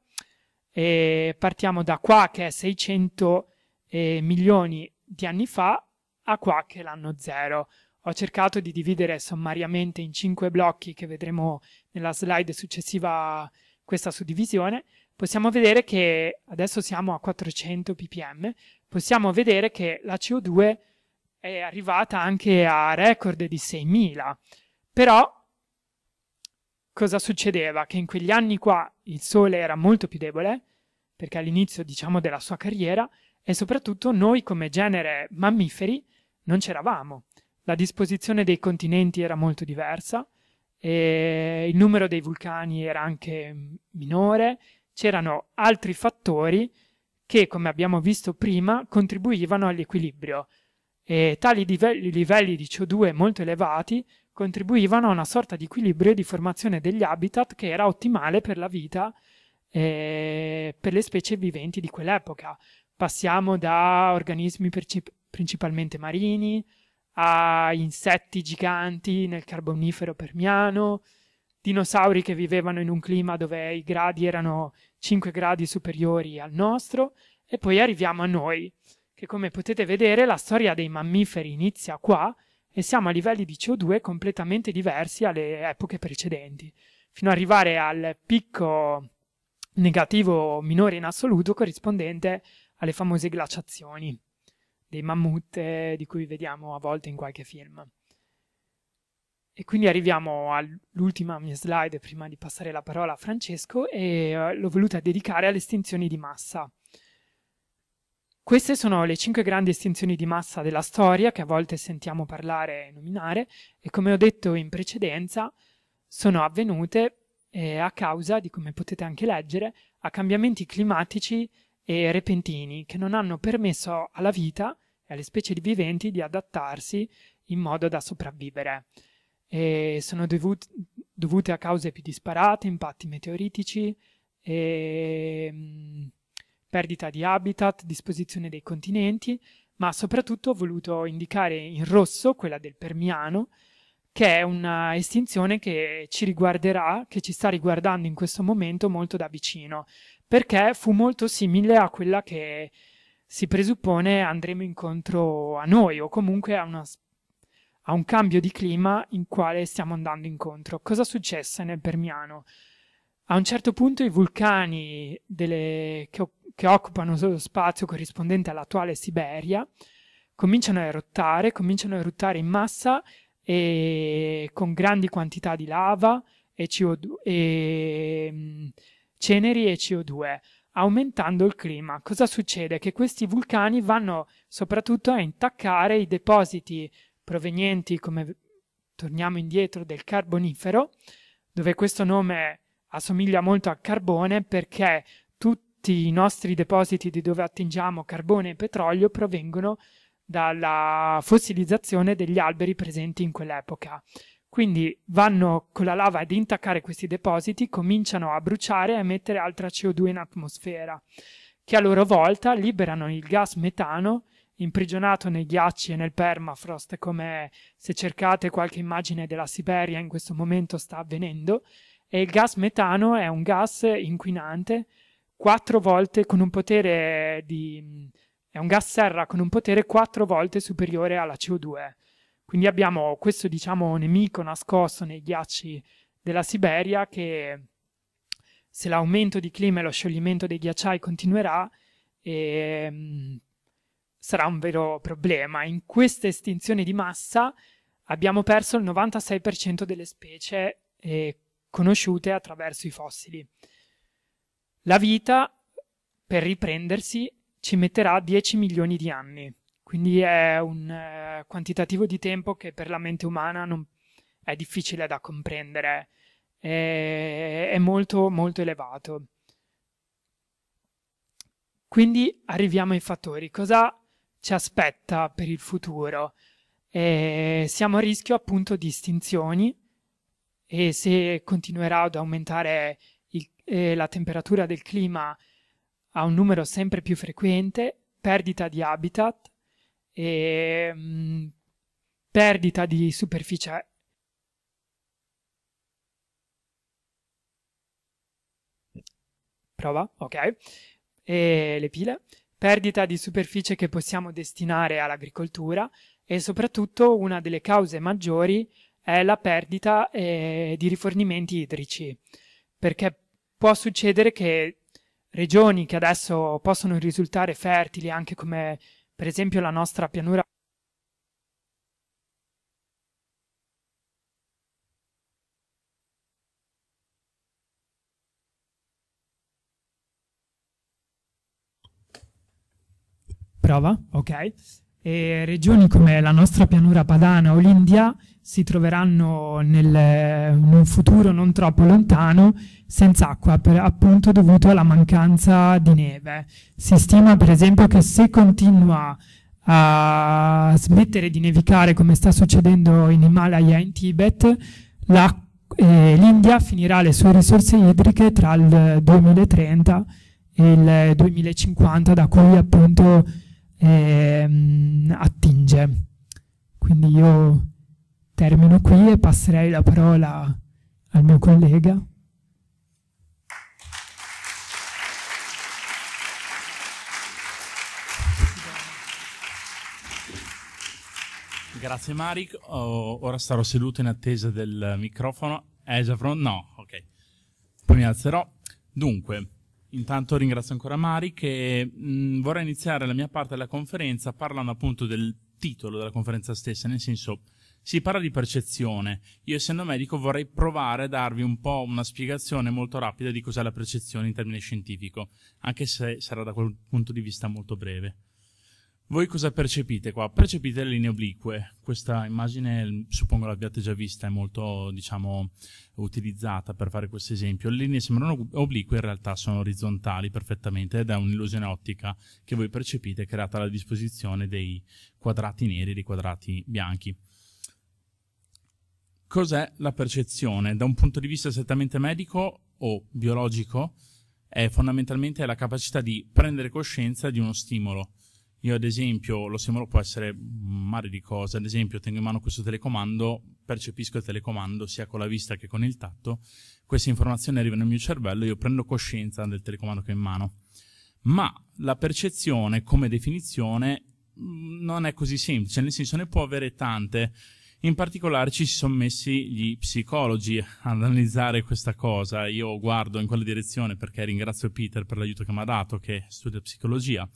e partiamo da qua che è 600 eh, milioni di anni fa a qua che l'anno zero. Ho cercato di dividere sommariamente in cinque blocchi che vedremo nella slide successiva questa suddivisione. Possiamo vedere che adesso siamo a 400 ppm, possiamo vedere che la CO2 è arrivata anche a record di 6000. Però cosa succedeva? Che in quegli anni qua il sole era molto più debole, perché all'inizio diciamo della sua carriera, e soprattutto noi come genere mammiferi non c'eravamo. La disposizione dei continenti era molto diversa, il numero dei vulcani era anche minore, c'erano altri fattori che, come abbiamo visto prima, contribuivano all'equilibrio. E tali livelli, livelli di CO2 molto elevati contribuivano a una sorta di equilibrio e di formazione degli habitat che era ottimale per la vita eh, per le specie viventi di quell'epoca. Passiamo da organismi princip- principalmente marini a insetti giganti nel carbonifero permiano, dinosauri che vivevano in un clima dove i gradi erano 5 gradi superiori al nostro e poi arriviamo a noi, che come potete vedere la storia dei mammiferi inizia qua e siamo a livelli di CO2 completamente diversi alle epoche precedenti, fino ad arrivare al picco negativo minore in assoluto corrispondente alle famose glaciazioni dei mammut eh, di cui vediamo a volte in qualche film. E quindi arriviamo all'ultima mia slide prima di passare la parola a Francesco e eh, l'ho voluta dedicare alle estinzioni di massa. Queste sono le cinque grandi estinzioni di massa della storia che a volte sentiamo parlare e nominare e come ho detto in precedenza sono avvenute eh, a causa di come potete anche leggere a cambiamenti climatici e repentini che non hanno permesso alla vita e alle specie viventi di adattarsi in modo da sopravvivere. E sono dovute, dovute a cause più disparate, impatti meteoritici, e, ehm, mh, perdita di habitat, disposizione dei continenti, ma soprattutto ho voluto indicare in rosso quella del Permiano, che è un'estinzione che ci riguarderà, che ci sta riguardando in questo momento molto da vicino, perché fu molto simile a quella che si presuppone andremo incontro a noi o comunque a, una, a un cambio di clima in quale stiamo andando incontro. Cosa successe nel Permiano? A un certo punto i vulcani delle, che, che occupano lo spazio corrispondente all'attuale Siberia cominciano a eruttare, cominciano a eruttare in massa e con grandi quantità di lava e CO2 e mm, ceneri e CO2, aumentando il clima. Cosa succede? Che questi vulcani vanno soprattutto a intaccare i depositi provenienti, come torniamo indietro, del carbonifero, dove questo nome assomiglia molto al carbone perché tutti i nostri depositi di dove attingiamo carbone e petrolio provengono dalla fossilizzazione degli alberi presenti in quell'epoca. Quindi vanno con la lava ad intaccare questi depositi, cominciano a bruciare e a emettere altra CO2 in atmosfera, che a loro volta liberano il gas metano imprigionato nei ghiacci e nel permafrost, come se cercate qualche immagine della Siberia in questo momento sta avvenendo, e il gas metano è un gas inquinante quattro volte con un potere di... è un gas serra con un potere quattro volte superiore alla CO2 quindi abbiamo questo, diciamo, nemico nascosto nei ghiacci della Siberia che se l'aumento di clima e lo scioglimento dei ghiacciai continuerà, eh, sarà un vero problema. In questa estinzione di massa abbiamo perso il 96% delle specie eh, conosciute attraverso i fossili. La vita, per riprendersi, ci metterà 10 milioni di anni. Quindi è un eh, quantitativo di tempo che per la mente umana non, è difficile da comprendere, è, è molto molto elevato. Quindi arriviamo ai fattori. Cosa ci aspetta per il futuro? Eh, siamo a rischio appunto di estinzioni e se continuerà ad aumentare il, eh, la temperatura del clima a un numero sempre più frequente, perdita di habitat, e ehm, perdita di superficie prova, ok, e le pile, perdita di superficie che possiamo destinare all'agricoltura e soprattutto una delle cause maggiori è la perdita eh, di rifornimenti idrici, perché può succedere che regioni che adesso possono risultare fertili anche come per esempio la nostra pianura Prova, ok e regioni come la nostra pianura padana o l'India si troveranno nel, in un futuro non troppo lontano senza acqua, per, appunto dovuto alla mancanza di neve. Si stima per esempio che se continua a smettere di nevicare come sta succedendo in Himalaya e in Tibet, eh, l'India eh, finirà le sue risorse idriche tra il 2030 e il 2050, da cui appunto ehm, attinge. Quindi io termino qui e passerei la parola al mio collega. Grazie Maric, oh, ora starò seduto in attesa del microfono. Esafron, eh, no, ok. Poi mi alzerò. Dunque, Intanto ringrazio ancora Mari che mh, mm, vorrei iniziare la mia parte della conferenza parlando appunto del titolo della conferenza stessa, nel senso si parla di percezione. Io essendo medico vorrei provare a darvi un po' una spiegazione molto rapida di cos'è la percezione in termini scientifico, anche se sarà da quel punto di vista molto breve. Voi cosa percepite qua? Percepite le linee oblique. Questa immagine, suppongo l'abbiate già vista, è molto, diciamo, utilizzata per fare questo esempio. Le linee sembrano oblique, in realtà sono orizzontali perfettamente ed è un'illusione ottica che voi percepite creata alla disposizione dei quadrati neri e dei quadrati bianchi. Cos'è la percezione? Da un punto di vista strettamente medico o biologico, è fondamentalmente la capacità di prendere coscienza di uno stimolo io ad esempio, lo stimolo può essere un mare di cose, ad esempio tengo in mano questo telecomando, percepisco il telecomando sia con la vista che con il tatto, queste informazioni arrivano nel mio cervello, io prendo coscienza del telecomando che ho in mano. Ma la percezione come definizione mm, non è così semplice, nel senso ne può avere tante. In particolare ci si sono messi gli psicologi ad analizzare questa cosa. Io guardo in quella direzione perché ringrazio Peter per l'aiuto che mi ha dato, che studia psicologia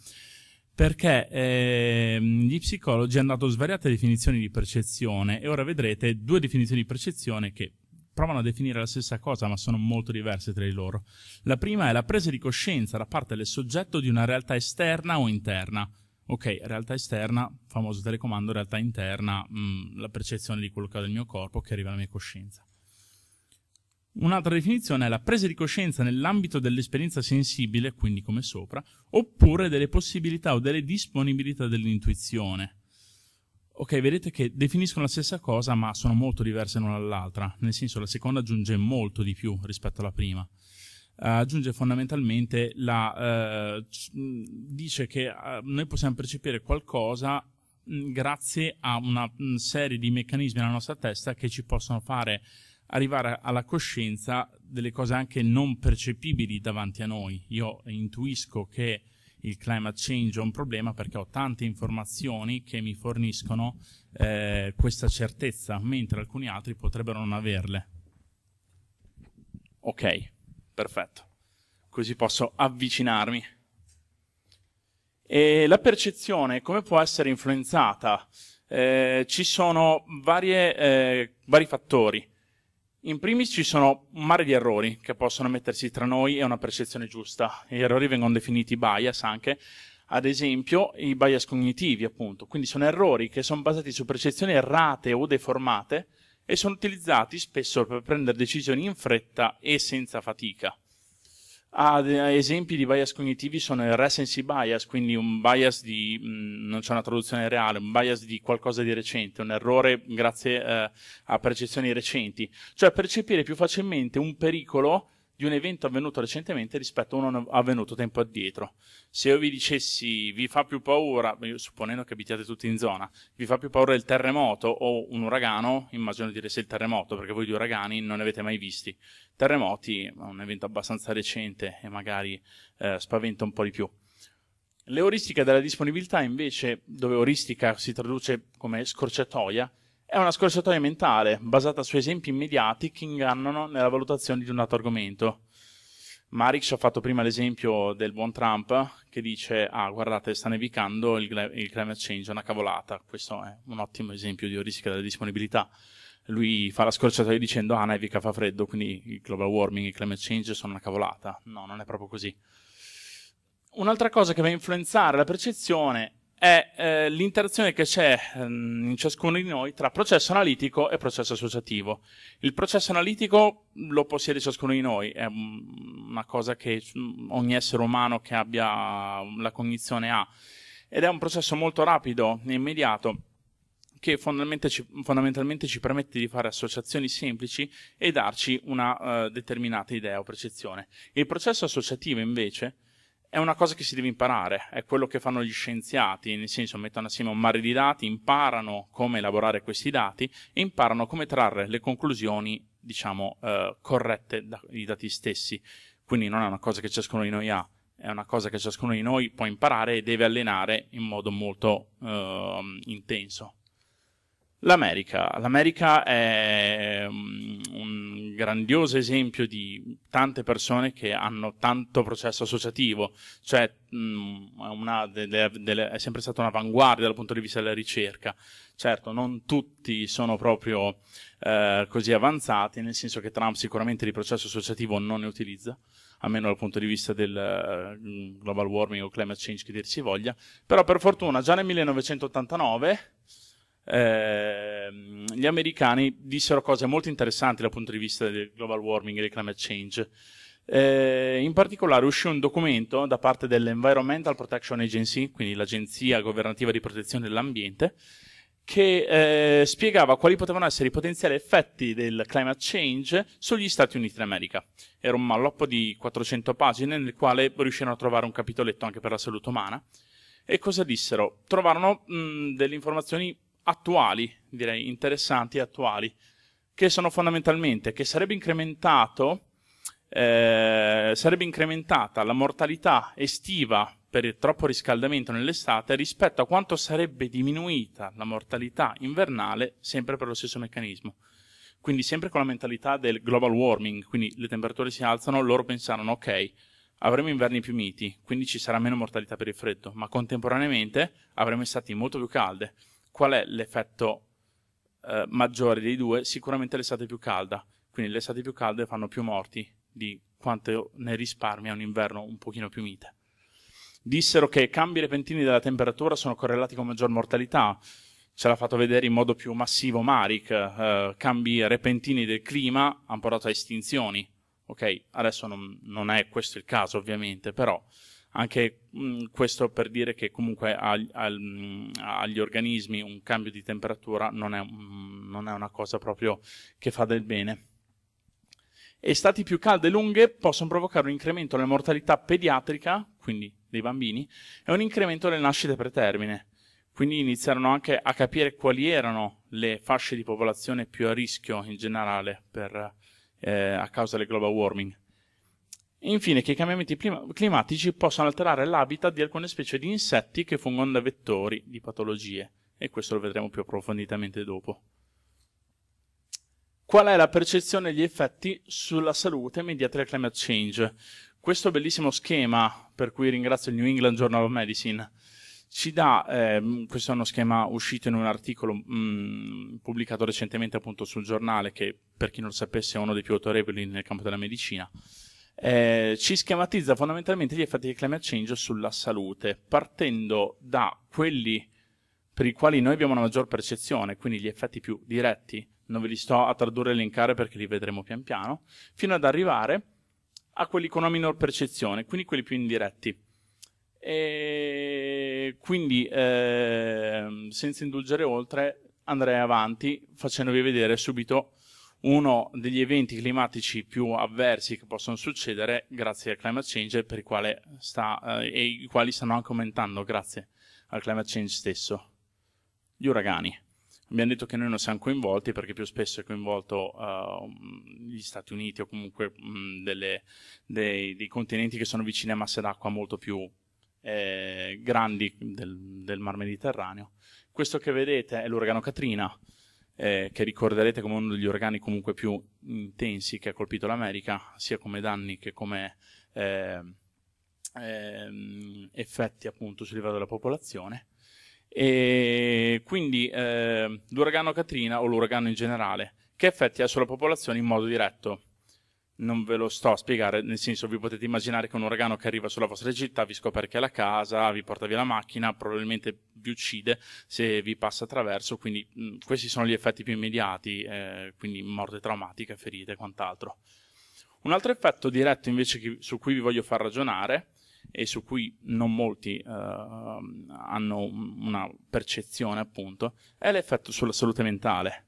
perché eh, gli psicologi hanno dato svariate definizioni di percezione e ora vedrete due definizioni di percezione che provano a definire la stessa cosa ma sono molto diverse tra di loro. La prima è la presa di coscienza da parte del soggetto di una realtà esterna o interna. Ok, realtà esterna, famoso telecomando, realtà interna, mh, mm, la percezione di quello che ho del mio corpo che arriva alla mia coscienza. Un'altra definizione è la presa di coscienza nell'ambito dell'esperienza sensibile, quindi come sopra, oppure delle possibilità o delle disponibilità dell'intuizione. Ok, vedete che definiscono la stessa cosa, ma sono molto diverse l'una dall'altra, nel senso la seconda aggiunge molto di più rispetto alla prima. Uh, aggiunge fondamentalmente la uh, dice che uh, noi possiamo percepire qualcosa mm, grazie a una mm, serie di meccanismi nella nostra testa che ci possono fare arrivare alla coscienza delle cose anche non percepibili davanti a noi. Io intuisco che il climate change è un problema perché ho tante informazioni che mi forniscono eh, questa certezza, mentre alcuni altri potrebbero non averle. Ok, perfetto. Così posso avvicinarmi. E la percezione come può essere influenzata? Eh, ci sono varie, eh, vari fattori. In primis ci sono un mare di errori che possono mettersi tra noi e una percezione giusta. Gli errori vengono definiti bias anche, ad esempio i bias cognitivi, appunto. Quindi sono errori che sono basati su percezioni errate o deformate e sono utilizzati spesso per prendere decisioni in fretta e senza fatica. Ad esempi di bias cognitivi sono il recency bias, quindi un bias di, mm, non c'è una traduzione reale, un bias di qualcosa di recente, un errore grazie eh, a percezioni recenti, cioè percepire più facilmente un pericolo di un evento avvenuto recentemente rispetto a uno avvenuto tempo addietro. Se io vi dicessi vi fa più paura, supponendo che abitiate tutti in zona, vi fa più paura il terremoto o un uragano, immagino dire se il terremoto, perché voi di uragani non ne avete mai visti. Terremoti, è un evento abbastanza recente e magari eh, spaventa un po' di più. L'euristica della disponibilità invece, dove euristica si traduce come scorciatoia, è una scorciatoia mentale, basata su esempi immediati che ingannano nella valutazione di un dato argomento. Marix ha fatto prima l'esempio del buon Trump che dice ah guardate sta nevicando il, il climate change è una cavolata questo è un ottimo esempio di heuristica della disponibilità lui fa la scorciatoia dicendo ah nevica fa freddo quindi il global warming e il climate change sono una cavolata no non è proprio così un'altra cosa che va a influenzare la percezione è eh, l'interazione che c'è ehm, in ciascuno di noi tra processo analitico e processo associativo. Il processo analitico lo possiede ciascuno di noi, è una cosa che mm, ogni essere umano che abbia mm, la cognizione ha ed è un processo molto rapido e immediato che fondamentalmente ci, fondamentalmente ci permette di fare associazioni semplici e darci una eh, determinata idea o percezione. Il processo associativo invece è una cosa che si deve imparare, è quello che fanno gli scienziati, nel senso mettono assieme un mare di dati, imparano come elaborare questi dati e imparano come trarre le conclusioni, diciamo, eh, corrette dai dati stessi. Quindi non è una cosa che ciascuno di noi ha, è una cosa che ciascuno di noi può imparare e deve allenare in modo molto eh, intenso. L'America. L'America è mm, un grandioso esempio di tante persone che hanno tanto processo associativo, cioè mh, mm, delle, delle, è sempre stata un'avanguardia dal punto di vista della ricerca. Certo, non tutti sono proprio eh, così avanzati, nel senso che Trump sicuramente di processo associativo non ne utilizza, almeno dal punto di vista del mm, global warming o climate change che dir si voglia, però per fortuna già nel 1989 Ehm, gli americani dissero cose molto interessanti dal punto di vista del global warming e del climate change. Eh, in particolare uscì un documento da parte dell'Environmental Protection Agency, quindi l'agenzia governativa di protezione dell'ambiente, che eh, spiegava quali potevano essere i potenziali effetti del climate change sugli Stati Uniti d'America. Era un malloppo di 400 pagine nel quale riuscirono a trovare un capitoletto anche per la salute umana. E cosa dissero? Trovarono mh, delle informazioni attuali, direi interessanti e attuali, che sono fondamentalmente che sarebbe incrementato eh, sarebbe incrementata la mortalità estiva per il troppo riscaldamento nell'estate rispetto a quanto sarebbe diminuita la mortalità invernale sempre per lo stesso meccanismo. Quindi sempre con la mentalità del global warming, quindi le temperature si alzano, loro pensarono ok, avremo inverni più miti, quindi ci sarà meno mortalità per il freddo, ma contemporaneamente avremo estati molto più calde qual è l'effetto eh, maggiore dei due? Sicuramente l'estate più calda, quindi le estati più calde fanno più morti di quanto ne risparmia un inverno un pochino più mite. Dissero che cambi repentini della temperatura sono correlati con maggior mortalità, ce l'ha fatto vedere in modo più massivo Marik, eh, cambi repentini del clima hanno portato a estinzioni. Ok, adesso non, non è questo il caso ovviamente, però anche mh, mm, questo per dire che comunque ag, al, mm, agli organismi un cambio di temperatura non è, mh, mm, non è una cosa proprio che fa del bene Estati più calde e lunghe possono provocare un incremento nella mortalità pediatrica, quindi dei bambini, e un incremento delle nascite pretermine. Quindi iniziarono anche a capire quali erano le fasce di popolazione più a rischio in generale per, eh, a causa del global warming e infine che i cambiamenti climatici possono alterare l'habitat di alcune specie di insetti che fungono da vettori di patologie, e questo lo vedremo più approfonditamente dopo. Qual è la percezione degli effetti sulla salute mediante la climate change? Questo bellissimo schema, per cui ringrazio il New England Journal of Medicine, ci dà, eh, questo è uno schema uscito in un articolo mh, mm, pubblicato recentemente appunto sul giornale, che per chi non lo sapesse è uno dei più autorevoli nel campo della medicina, eh, ci schematizza fondamentalmente gli effetti del climate change sulla salute, partendo da quelli per i quali noi abbiamo una maggior percezione, quindi gli effetti più diretti, non ve li sto a tradurre e elencare perché li vedremo pian piano, fino ad arrivare a quelli con una minor percezione, quindi quelli più indiretti. E quindi, eh, senza indulgere oltre, andrei avanti facendovi vedere subito uno degli eventi climatici più avversi che possono succedere grazie al climate change per i quali, sta, eh, e i quali stanno anche aumentando grazie al climate change stesso. Gli uragani. Abbiamo detto che noi non siamo coinvolti perché più spesso è coinvolto uh, gli Stati Uniti o comunque mh, delle, dei, dei, continenti che sono vicini a masse d'acqua molto più eh, grandi del, del, Mar Mediterraneo. Questo che vedete è l'uragano Katrina, eh, che ricorderete come uno degli uragani comunque più intensi che ha colpito l'America, sia come danni che come eh, eh, effetti appunto sul livello della popolazione. E quindi ehm, l'uragano Katrina o l'uragano in generale, che effetti ha sulla popolazione in modo diretto? non ve lo sto a spiegare, nel senso vi potete immaginare che un uragano che arriva sulla vostra città vi scopre che è la casa, vi porta via la macchina, probabilmente vi uccide se vi passa attraverso, quindi mh, mm, questi sono gli effetti più immediati, eh, quindi morte traumatica, ferite e quant'altro. Un altro effetto diretto invece che, su cui vi voglio far ragionare e su cui non molti eh, hanno una percezione appunto, è l'effetto sulla salute mentale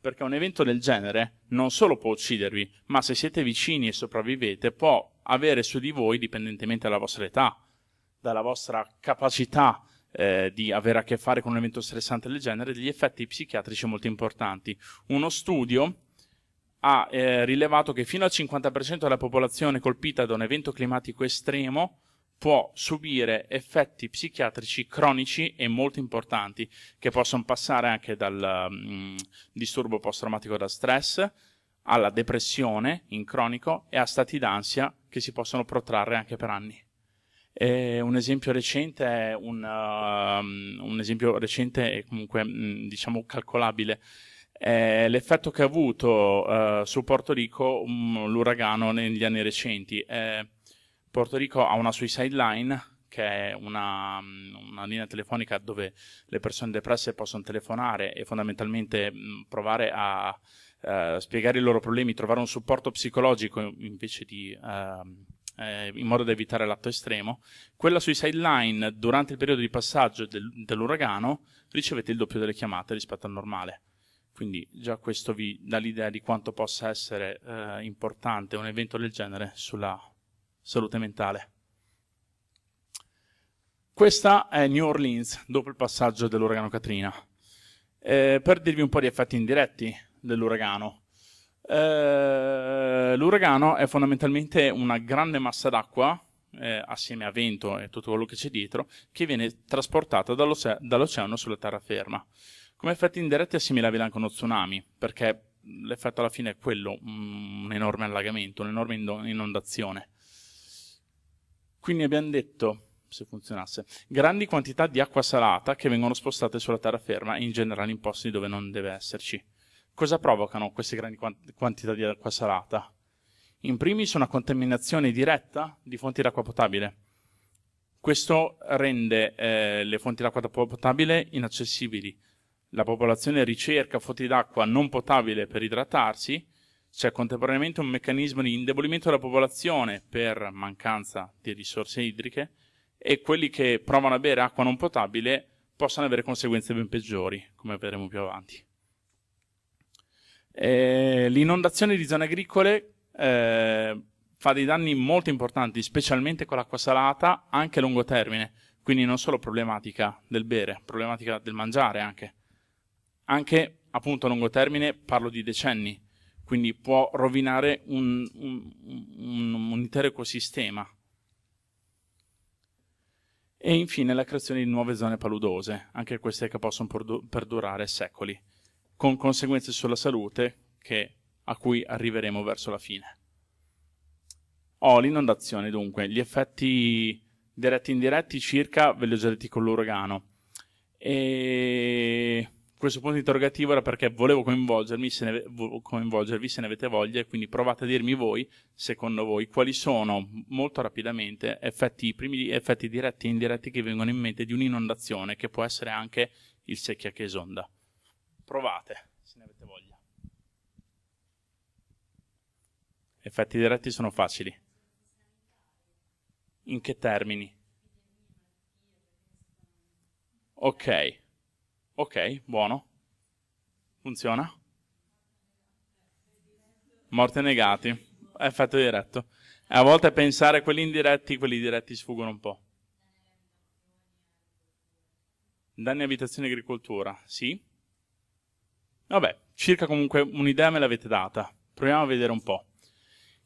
perché un evento del genere non solo può uccidervi, ma se siete vicini e sopravvivete può avere su di voi, dipendentemente dalla vostra età, dalla vostra capacità eh, di avere a che fare con un evento stressante del genere, degli effetti psichiatrici molto importanti. Uno studio ha eh, rilevato che fino al 50% della popolazione colpita da un evento climatico estremo può subire effetti psichiatrici cronici e molto importanti, che possono passare anche dal mh, mm, disturbo post-traumatico da stress, alla depressione in cronico e a stati d'ansia che si possono protrarre anche per anni. E un esempio recente è un, uh, un esempio recente e comunque mm, diciamo calcolabile eh, l'effetto che ha avuto eh, su Porto Rico um, l'uragano negli anni recenti. Eh, Porto Rico ha una suicide line, che è una, una, linea telefonica dove le persone depresse possono telefonare e fondamentalmente mm, provare a eh, spiegare i loro problemi, trovare un supporto psicologico invece di... Ehm, eh, in modo da evitare l'atto estremo, quella suicide line durante il periodo di passaggio del, dell'uragano ricevete il doppio delle chiamate rispetto al normale. Quindi già questo vi dà l'idea di quanto possa essere eh, importante un evento del genere sulla salute mentale. Questa è New Orleans dopo il passaggio dell'uragano Katrina. Eh, per dirvi un po' di effetti indiretti dell'uragano. Eh, l'uragano è fondamentalmente una grande massa d'acqua, eh, assieme a vento e tutto quello che c'è dietro, che viene trasportata dall'oce- dall'oceano sulla terraferma. Come effetti indiretti è assimilabile anche a uno tsunami, perché l'effetto alla fine è quello, mm, un enorme allagamento, un'enorme inondazione. Quindi abbiamo detto, se funzionasse, grandi quantità di acqua salata che vengono spostate sulla terraferma e in generale in posti dove non deve esserci. Cosa provocano queste grandi quantità di acqua salata? In primis una contaminazione diretta di fonti d'acqua potabile. Questo rende eh, le fonti d'acqua potabile inaccessibili. La popolazione ricerca fonti d'acqua non potabile per idratarsi c'è cioè, contemporaneamente un meccanismo di indebolimento della popolazione per mancanza di risorse idriche e quelli che provano a bere acqua non potabile possono avere conseguenze ben peggiori, come vedremo più avanti. Eh, l'inondazione di zone agricole eh, fa dei danni molto importanti, specialmente con l'acqua salata, anche a lungo termine, quindi non solo problematica del bere, problematica del mangiare anche, anche appunto a lungo termine parlo di decenni, quindi può rovinare un, un, un, un intero ecosistema. E infine la creazione di nuove zone paludose, anche queste che possono perdurare secoli, con conseguenze sulla salute che, a cui arriveremo verso la fine. oh, l'inondazione dunque, gli effetti diretti e indiretti circa, ve li ho già detti con l'uragano. E questo punto interrogativo era perché volevo coinvolgermi, se ne, coinvolgervi se ne avete voglia, quindi provate a dirmi voi, secondo voi, quali sono molto rapidamente effetti, i primi effetti diretti e indiretti che vengono in mente di un'inondazione, che può essere anche il secchia che esonda. Provate, se ne avete voglia. Effetti diretti sono facili. In che termini? Ok. Ok, buono. Funziona? Morte negati. Effetto diretto. E a volte pensare quelli indiretti, quelli diretti sfuggono un po'. Danni abitazione e agricoltura, sì. Vabbè, circa comunque un'idea me l'avete data. Proviamo a vedere un po'.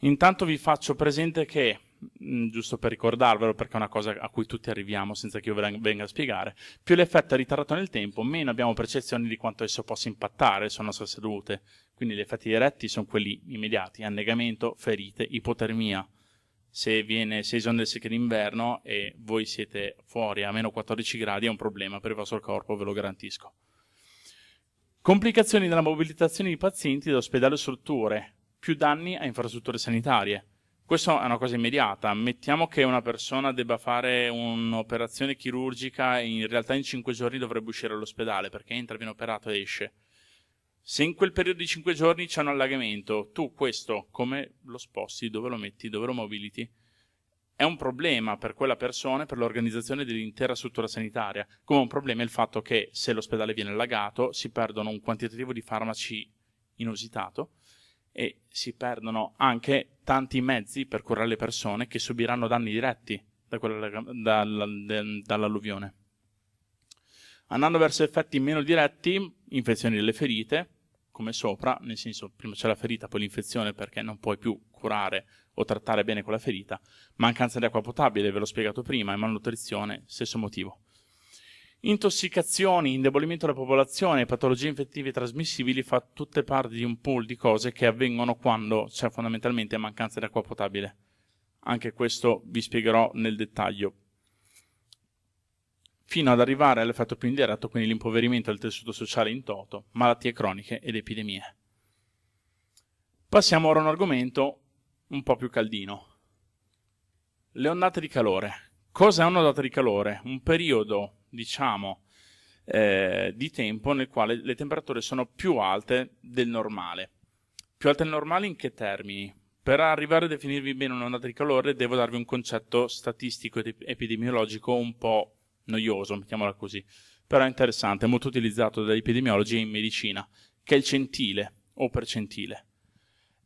Intanto vi faccio presente che Mm, giusto per ricordarvelo perché è una cosa a cui tutti arriviamo senza che io ve la venga a spiegare, più l'effetto è ritardato nel tempo, meno abbiamo percezioni di quanto esso possa impattare sulla nostra salute. Quindi gli effetti diretti sono quelli immediati, annegamento, ferite, ipotermia. Se viene season del secchio d'inverno e voi siete fuori a meno 14 gradi è un problema per il vostro corpo, ve lo garantisco. Complicazioni della mobilitazione di pazienti da ospedale o strutture, più danni a infrastrutture sanitarie. Questa è una cosa immediata. Mettiamo che una persona debba fare un'operazione chirurgica e in realtà in 5 giorni dovrebbe uscire dall'ospedale perché entra, viene operato e esce. Se in quel periodo di 5 giorni c'è un allagamento, tu questo come lo sposti, dove lo metti, dove lo mobiliti? È un problema per quella persona e per l'organizzazione dell'intera struttura sanitaria. Come un problema è il fatto che se l'ospedale viene allagato si perdono un quantitativo di farmaci inusitato e si perdono anche tanti mezzi per curare le persone che subiranno danni diretti da quella, da, da, dall'alluvione. Andando verso effetti meno diretti, infezioni delle ferite, come sopra, nel senso prima c'è la ferita, poi l'infezione perché non puoi più curare o trattare bene quella ferita, mancanza di acqua potabile, ve l'ho spiegato prima, e malnutrizione, stesso motivo. Intossicazioni, indebolimento della popolazione, patologie infettive trasmissibili fa tutte parte di un pool di cose che avvengono quando c'è fondamentalmente mancanza di acqua potabile. Anche questo vi spiegherò nel dettaglio. Fino ad arrivare all'effetto più indiretto, quindi l'impoverimento del tessuto sociale in toto, malattie croniche ed epidemie. Passiamo ora a un argomento un po' più caldino. Le ondate di calore. Cos'è un'ondata di calore? Un periodo diciamo, eh, di tempo nel quale le temperature sono più alte del normale. Più alte del normale in che termini? Per arrivare a definirvi bene un'ondata di calore devo darvi un concetto statistico ed epidemiologico un po' noioso, mettiamola così, però interessante, molto utilizzato dagli epidemiologi in medicina, che è il centile o percentile.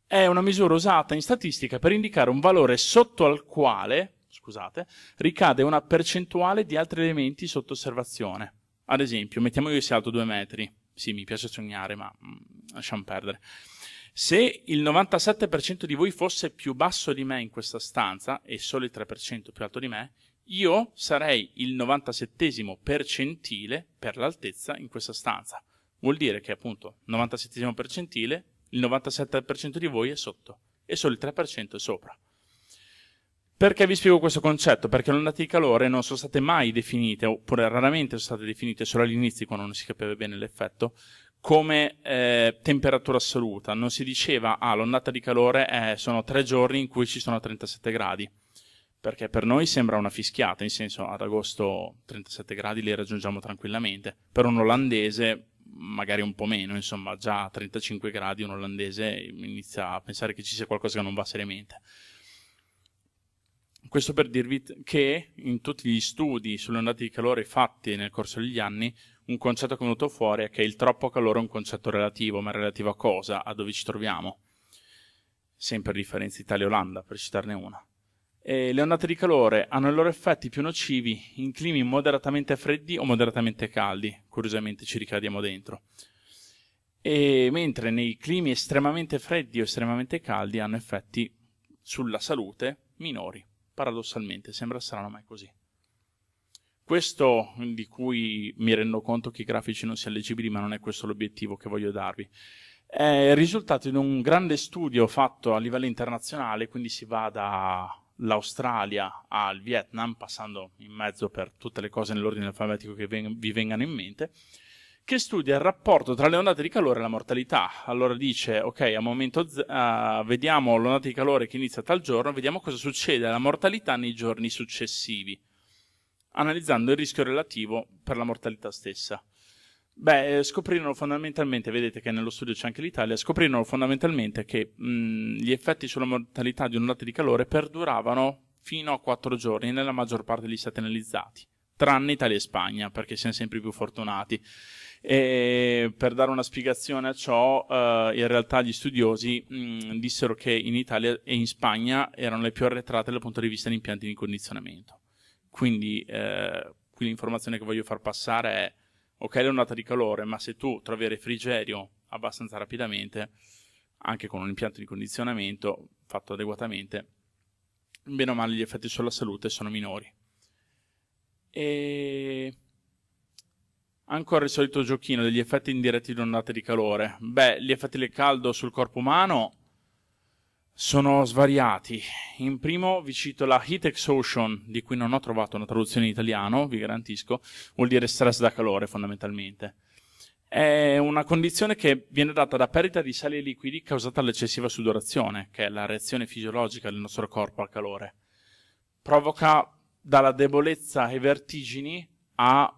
È una misura usata in statistica per indicare un valore sotto al quale scusate, ricade una percentuale di altri elementi sotto osservazione. Ad esempio, mettiamo io che sia alto 2 metri. Sì, mi piace sognare, ma mh, mm, lasciamo perdere. Se il 97% di voi fosse più basso di me in questa stanza e solo il 3% più alto di me, io sarei il 97 percentile per l'altezza in questa stanza. Vuol dire che appunto 97 percentile, il 97% di voi è sotto e solo il 3% è sopra. Perché vi spiego questo concetto? Perché le ondate di calore non sono state mai definite, oppure raramente sono state definite, solo all'inizio quando non si capiva bene l'effetto, come eh, temperatura assoluta. Non si diceva, ah, l'ondata di calore è, sono tre giorni in cui ci sono 37 gradi. Perché per noi sembra una fischiata, in senso ad agosto 37 gradi li raggiungiamo tranquillamente. Per un olandese magari un po' meno, insomma, già a 35 gradi un olandese inizia a pensare che ci sia qualcosa che non va seriamente. Questo per dirvi che in tutti gli studi sulle ondate di calore fatti nel corso degli anni, un concetto che è venuto fuori è che il troppo calore è un concetto relativo, ma relativo a cosa? A dove ci troviamo. Sempre a differenza Italia-Olanda, per citarne una. E le ondate di calore hanno i loro effetti più nocivi in climi moderatamente freddi o moderatamente caldi. Curiosamente ci ricadiamo dentro. E mentre nei climi estremamente freddi o estremamente caldi hanno effetti sulla salute minori paradossalmente, sembra strano ma è così. Questo di cui mi rendo conto che i grafici non siano leggibili, ma non è questo l'obiettivo che voglio darvi. È il risultato di un grande studio fatto a livello internazionale, quindi si va dall'Australia al Vietnam, passando in mezzo per tutte le cose nell'ordine alfabetico che vi vengano in mente, che studia il rapporto tra le ondate di calore e la mortalità. Allora dice, ok, a momento z- uh, vediamo l'ondata di calore che inizia tal giorno, vediamo cosa succede alla mortalità nei giorni successivi, analizzando il rischio relativo per la mortalità stessa. Beh, eh, scoprirono fondamentalmente, vedete che nello studio c'è anche l'Italia, scoprirono fondamentalmente che mh, gli effetti sulla mortalità di ondate di calore perduravano fino a 4 giorni nella maggior parte degli stati analizzati, tranne Italia e Spagna, perché siamo sempre più fortunati. E per dare una spiegazione a ciò, eh, in realtà gli studiosi mh, mm, dissero che in Italia e in Spagna erano le più arretrate dal punto di vista degli impianti di condizionamento. Quindi eh, qui l'informazione che voglio far passare è, ok, l'ondata di calore, ma se tu trovi il refrigerio abbastanza rapidamente, anche con un impianto di condizionamento fatto adeguatamente, bene o male gli effetti sulla salute sono minori. E Ancora il solito giochino degli effetti indiretti di ondate di calore. Beh, gli effetti del caldo sul corpo umano sono svariati. In primo vi cito la heat exhaustion, di cui non ho trovato una traduzione in italiano, vi garantisco, vuol dire stress da calore fondamentalmente. È una condizione che viene data da perdita di sali e liquidi causata dall'eccessiva sudorazione, che è la reazione fisiologica del nostro corpo al calore. Provoca dalla debolezza e vertigini a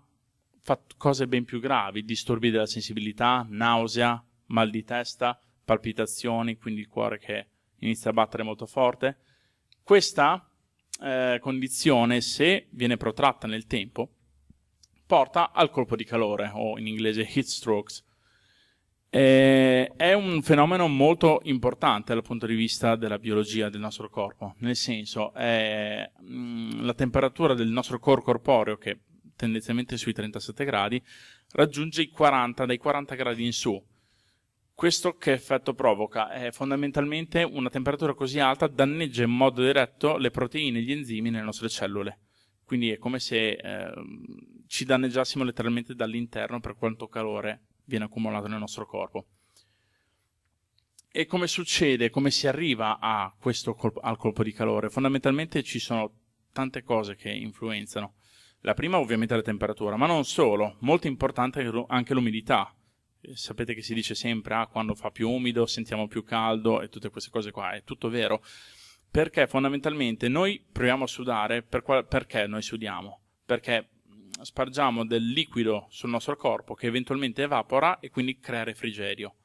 fa cose ben più gravi, disturbi della sensibilità, nausea, mal di testa, palpitazioni, quindi il cuore che inizia a battere molto forte. Questa eh, condizione, se viene protratta nel tempo, porta al colpo di calore, o in inglese heat strokes. Eh, è un fenomeno molto importante dal punto di vista della biologia del nostro corpo, nel senso è mh, mm, la temperatura del nostro core corporeo, che tendenzialmente sui 37 gradi, raggiunge i 40, dai 40 gradi in su. Questo che effetto provoca? Eh, fondamentalmente una temperatura così alta danneggia in modo diretto le proteine e gli enzimi nelle nostre cellule. Quindi è come se eh, ci danneggiassimo letteralmente dall'interno per quanto calore viene accumulato nel nostro corpo. E come succede? Come si arriva colpo, al colpo di calore? Fondamentalmente ci sono tante cose che influenzano. La prima ovviamente è la temperatura, ma non solo, molto importante anche l'umidità. Eh, sapete che si dice sempre, ah, quando fa più umido sentiamo più caldo e tutte queste cose qua, è tutto vero. Perché fondamentalmente noi proviamo a sudare, per qual- perché noi sudiamo? Perché mm, spargiamo del liquido sul nostro corpo che eventualmente evapora e quindi crea refrigerio.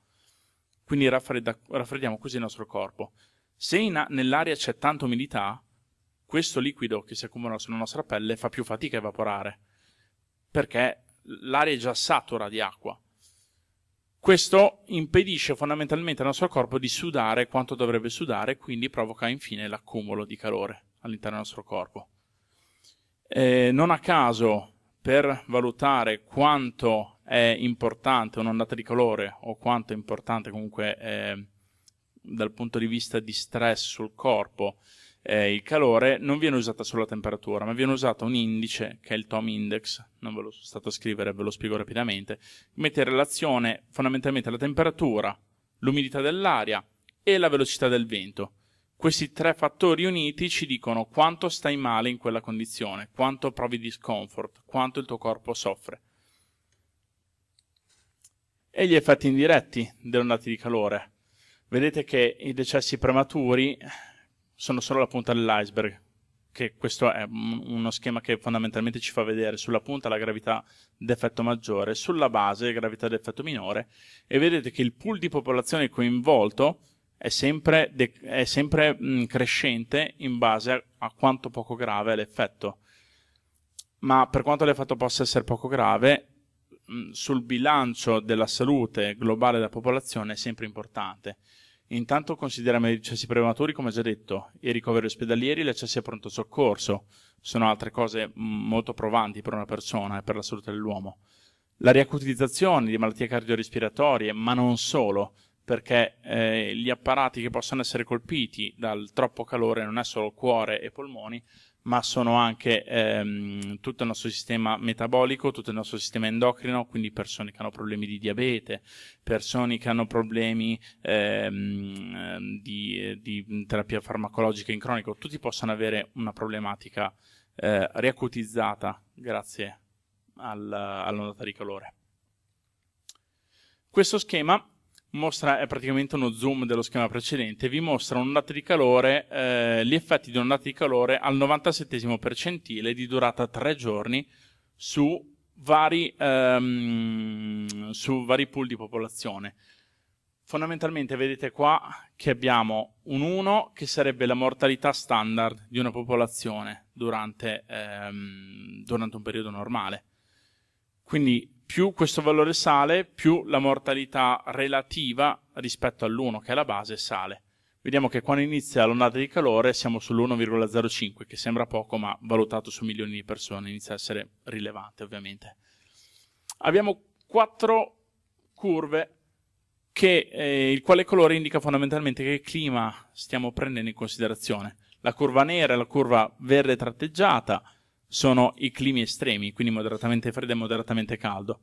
Quindi raffredda- raffreddiamo così il nostro corpo. Se in- nell'aria c'è tanta umidità, questo liquido che si accumula sulla nostra pelle fa più fatica a evaporare perché l'aria è già satura di acqua. Questo impedisce fondamentalmente al nostro corpo di sudare quanto dovrebbe sudare, quindi provoca infine l'accumulo di calore all'interno del nostro corpo. Eh, non a caso, per valutare quanto è importante un'ondata di calore o quanto è importante comunque eh, dal punto di vista di stress sul corpo, eh, il calore, non viene usata solo la temperatura, ma viene usato un indice che è il Tom Index, non ve lo sono stato a scrivere, ve lo spiego rapidamente, mette in relazione fondamentalmente la temperatura, l'umidità dell'aria e la velocità del vento. Questi tre fattori uniti ci dicono quanto stai male in quella condizione, quanto provi discomfort, quanto il tuo corpo soffre. E gli effetti indiretti delle ondate di calore. Vedete che i decessi prematuri sono solo la punta dell'iceberg, che questo è uno schema che fondamentalmente ci fa vedere sulla punta la gravità d'effetto maggiore, sulla base gravità d'effetto minore, e vedete che il pool di popolazione coinvolto è sempre, è sempre mm, crescente in base a, a quanto poco grave è l'effetto. Ma per quanto l'effetto possa essere poco grave, mm, sul bilancio della salute globale della popolazione è sempre importante. Intanto consideriamo cioè, i decessi prematuri, come già detto, i ricoveri ospedalieri, gli accessi a pronto soccorso, sono altre cose molto provanti per una persona e per la salute dell'uomo. La riacutizzazione di malattie cardiorespiratorie, ma non solo, perché eh, gli apparati che possono essere colpiti dal troppo calore non è solo cuore e polmoni, ma sono anche ehm, tutto il nostro sistema metabolico, tutto il nostro sistema endocrino, quindi persone che hanno problemi di diabete, persone che hanno problemi ehm, di, di, terapia farmacologica in cronico, tutti possono avere una problematica eh, riacutizzata grazie al, all'ondata di calore. Questo schema mostra, è praticamente uno zoom dello schema precedente, vi mostra ondate di calore, eh, gli effetti di un'ondata di calore al 97 percentile di durata 3 giorni su vari, ehm, su vari pool di popolazione. Fondamentalmente vedete qua che abbiamo un 1 che sarebbe la mortalità standard di una popolazione durante, ehm, durante un periodo normale. Quindi più questo valore sale, più la mortalità relativa rispetto all'1 che è la base sale. Vediamo che quando inizia l'ondata di calore siamo sull'1,05, che sembra poco ma valutato su milioni di persone inizia a essere rilevante ovviamente. Abbiamo quattro curve che, eh, il quale colore indica fondamentalmente che clima stiamo prendendo in considerazione. La curva nera è la curva verde tratteggiata, sono i climi estremi, quindi moderatamente freddo e moderatamente caldo.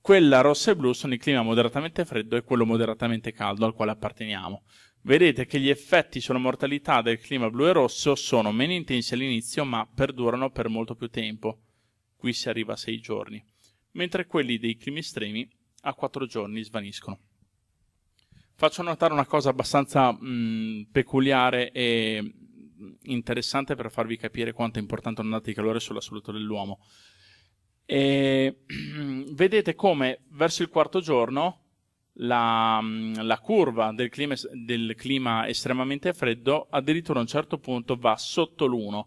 Quella rossa e blu sono il clima moderatamente freddo e quello moderatamente caldo al quale apparteniamo. Vedete che gli effetti sulla mortalità del clima blu e rosso sono meno intensi all'inizio ma perdurano per molto più tempo. Qui si arriva a 6 giorni, mentre quelli dei climi estremi a 4 giorni svaniscono. Faccio notare una cosa abbastanza mh, mm, peculiare e interessante per farvi capire quanto è importante un'ondata di calore sulla salute dell'uomo. E [clears throat] vedete come verso il quarto giorno la, mm, la curva del clima, del clima, estremamente freddo addirittura a un certo punto va sotto l'1.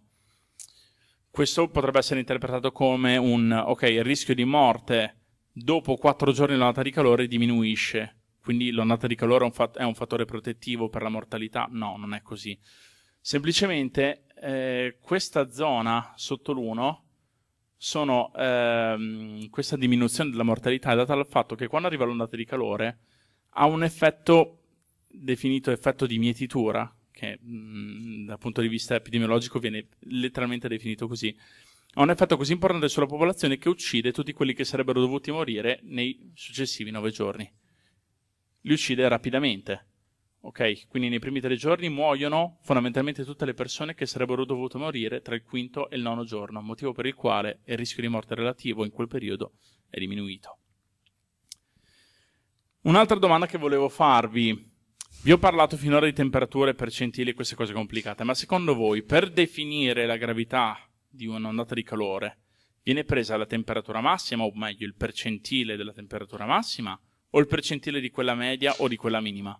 Questo potrebbe essere interpretato come un ok, il rischio di morte dopo 4 giorni l'ondata di calore diminuisce. Quindi l'ondata di calore è un, è un fattore protettivo per la mortalità? No, non è così. Semplicemente eh, questa zona sotto l'1 sono ehm, questa diminuzione della mortalità è data dal fatto che quando arriva l'ondata di calore ha un effetto definito effetto di mietitura, che mh, mm, dal punto di vista epidemiologico viene letteralmente definito così, ha un effetto così importante sulla popolazione che uccide tutti quelli che sarebbero dovuti morire nei successivi nove giorni. Li uccide rapidamente. Ok, quindi nei primi tre giorni muoiono fondamentalmente tutte le persone che sarebbero dovute morire tra il quinto e il nono giorno, motivo per il quale il rischio di morte relativo in quel periodo è diminuito. Un'altra domanda che volevo farvi. Vi ho parlato finora di temperature, percentili e queste cose complicate, ma secondo voi per definire la gravità di un'ondata di calore viene presa la temperatura massima, o meglio il percentile della temperatura massima, o il percentile di quella media o di quella minima?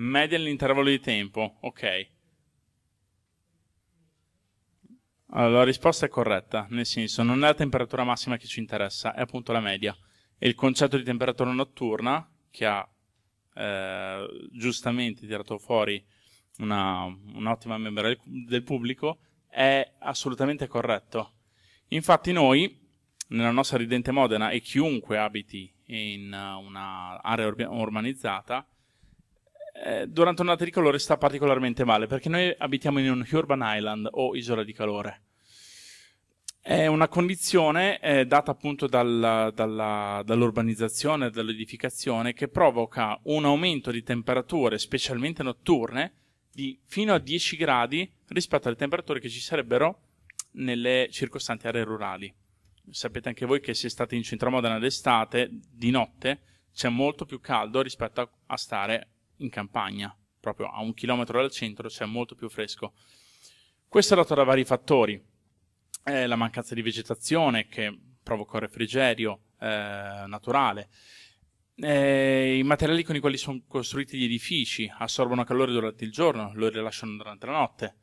media nell'intervallo di tempo, ok. Allora, la risposta è corretta, nel senso non è la temperatura massima che ci interessa, è appunto la media. E il concetto di temperatura notturna, che ha eh, giustamente tirato fuori un'ottima membra del pubblico, è assolutamente corretto. Infatti noi, nella nostra ridente Modena e chiunque abiti in un'area urbanizzata, eh, durante un'ondata di calore sta particolarmente male perché noi abitiamo in un urban island o isola di calore. È una condizione eh, data appunto dalla, dalla, dall'urbanizzazione, dall'edificazione, che provoca un aumento di temperature, specialmente notturne, di fino a 10 gradi rispetto alle temperature che ci sarebbero nelle circostanti aree rurali. Sapete anche voi che se state in centro Modena d'estate, di notte, c'è molto più caldo rispetto a, a stare in campagna, proprio a un chilometro dal centro c'è molto più fresco. Questo è dato da vari fattori, eh, la mancanza di vegetazione che provoca un refrigerio eh, naturale, eh, I materiali con i quali sono costruiti gli edifici assorbono calore durante il giorno, lo rilasciano durante la notte.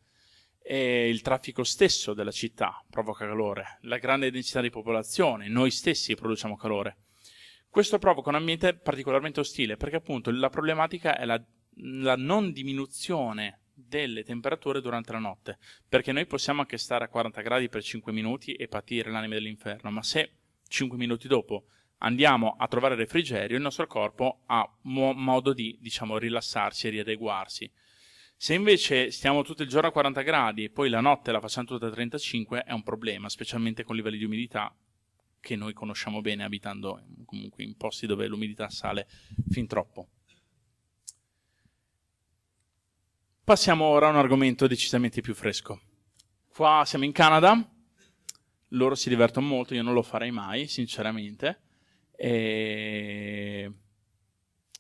E il traffico stesso della città provoca calore, la grande densità di popolazione, noi stessi produciamo calore. Questo provoca un ambiente particolarmente ostile perché appunto la problematica è la, la non diminuzione delle temperature durante la notte, perché noi possiamo anche stare a 40 gradi per 5 minuti e patire l'anima dell'inferno, ma se 5 minuti dopo andiamo a trovare il refrigerio, il nostro corpo ha mo- modo di, diciamo, rilassarsi e riadeguarsi. Se invece stiamo tutto il giorno a 40 gradi e poi la notte la facciamo tutta a 35, è un problema, specialmente con livelli di umidità che noi conosciamo bene abitando comunque in posti dove l'umidità sale fin troppo. Passiamo ora a un argomento decisamente più fresco. Qua siamo in Canada, loro si divertono molto, io non lo farei mai, sinceramente. E...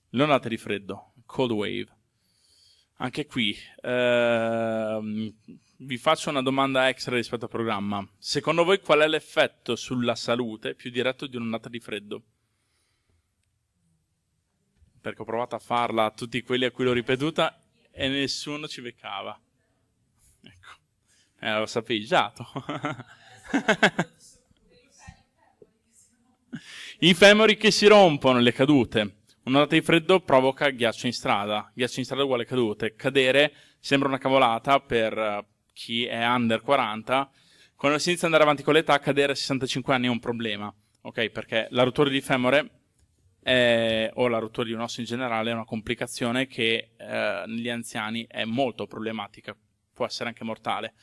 L'ondata di freddo, cold wave. Anche qui, ehm, vi faccio una domanda extra rispetto al programma. Secondo voi qual è l'effetto sulla salute più diretto di un'ondata di freddo? Perché ho provato a farla a tutti quelli a cui l'ho ripetuta e nessuno ci beccava. Ecco, eh, lo sapevi già I femori che si rompono, le cadute. Un'ondata di freddo provoca ghiaccio in strada. Ghiaccio in strada uguale cadute. Cadere sembra una cavolata per eh, chi è under 40, quando si inizia ad andare avanti con l'età, cadere a 65 anni è un problema, ok? Perché la rottura di femore è, o la rottura di un osso in generale è una complicazione che eh, negli anziani è molto problematica, può essere anche mortale.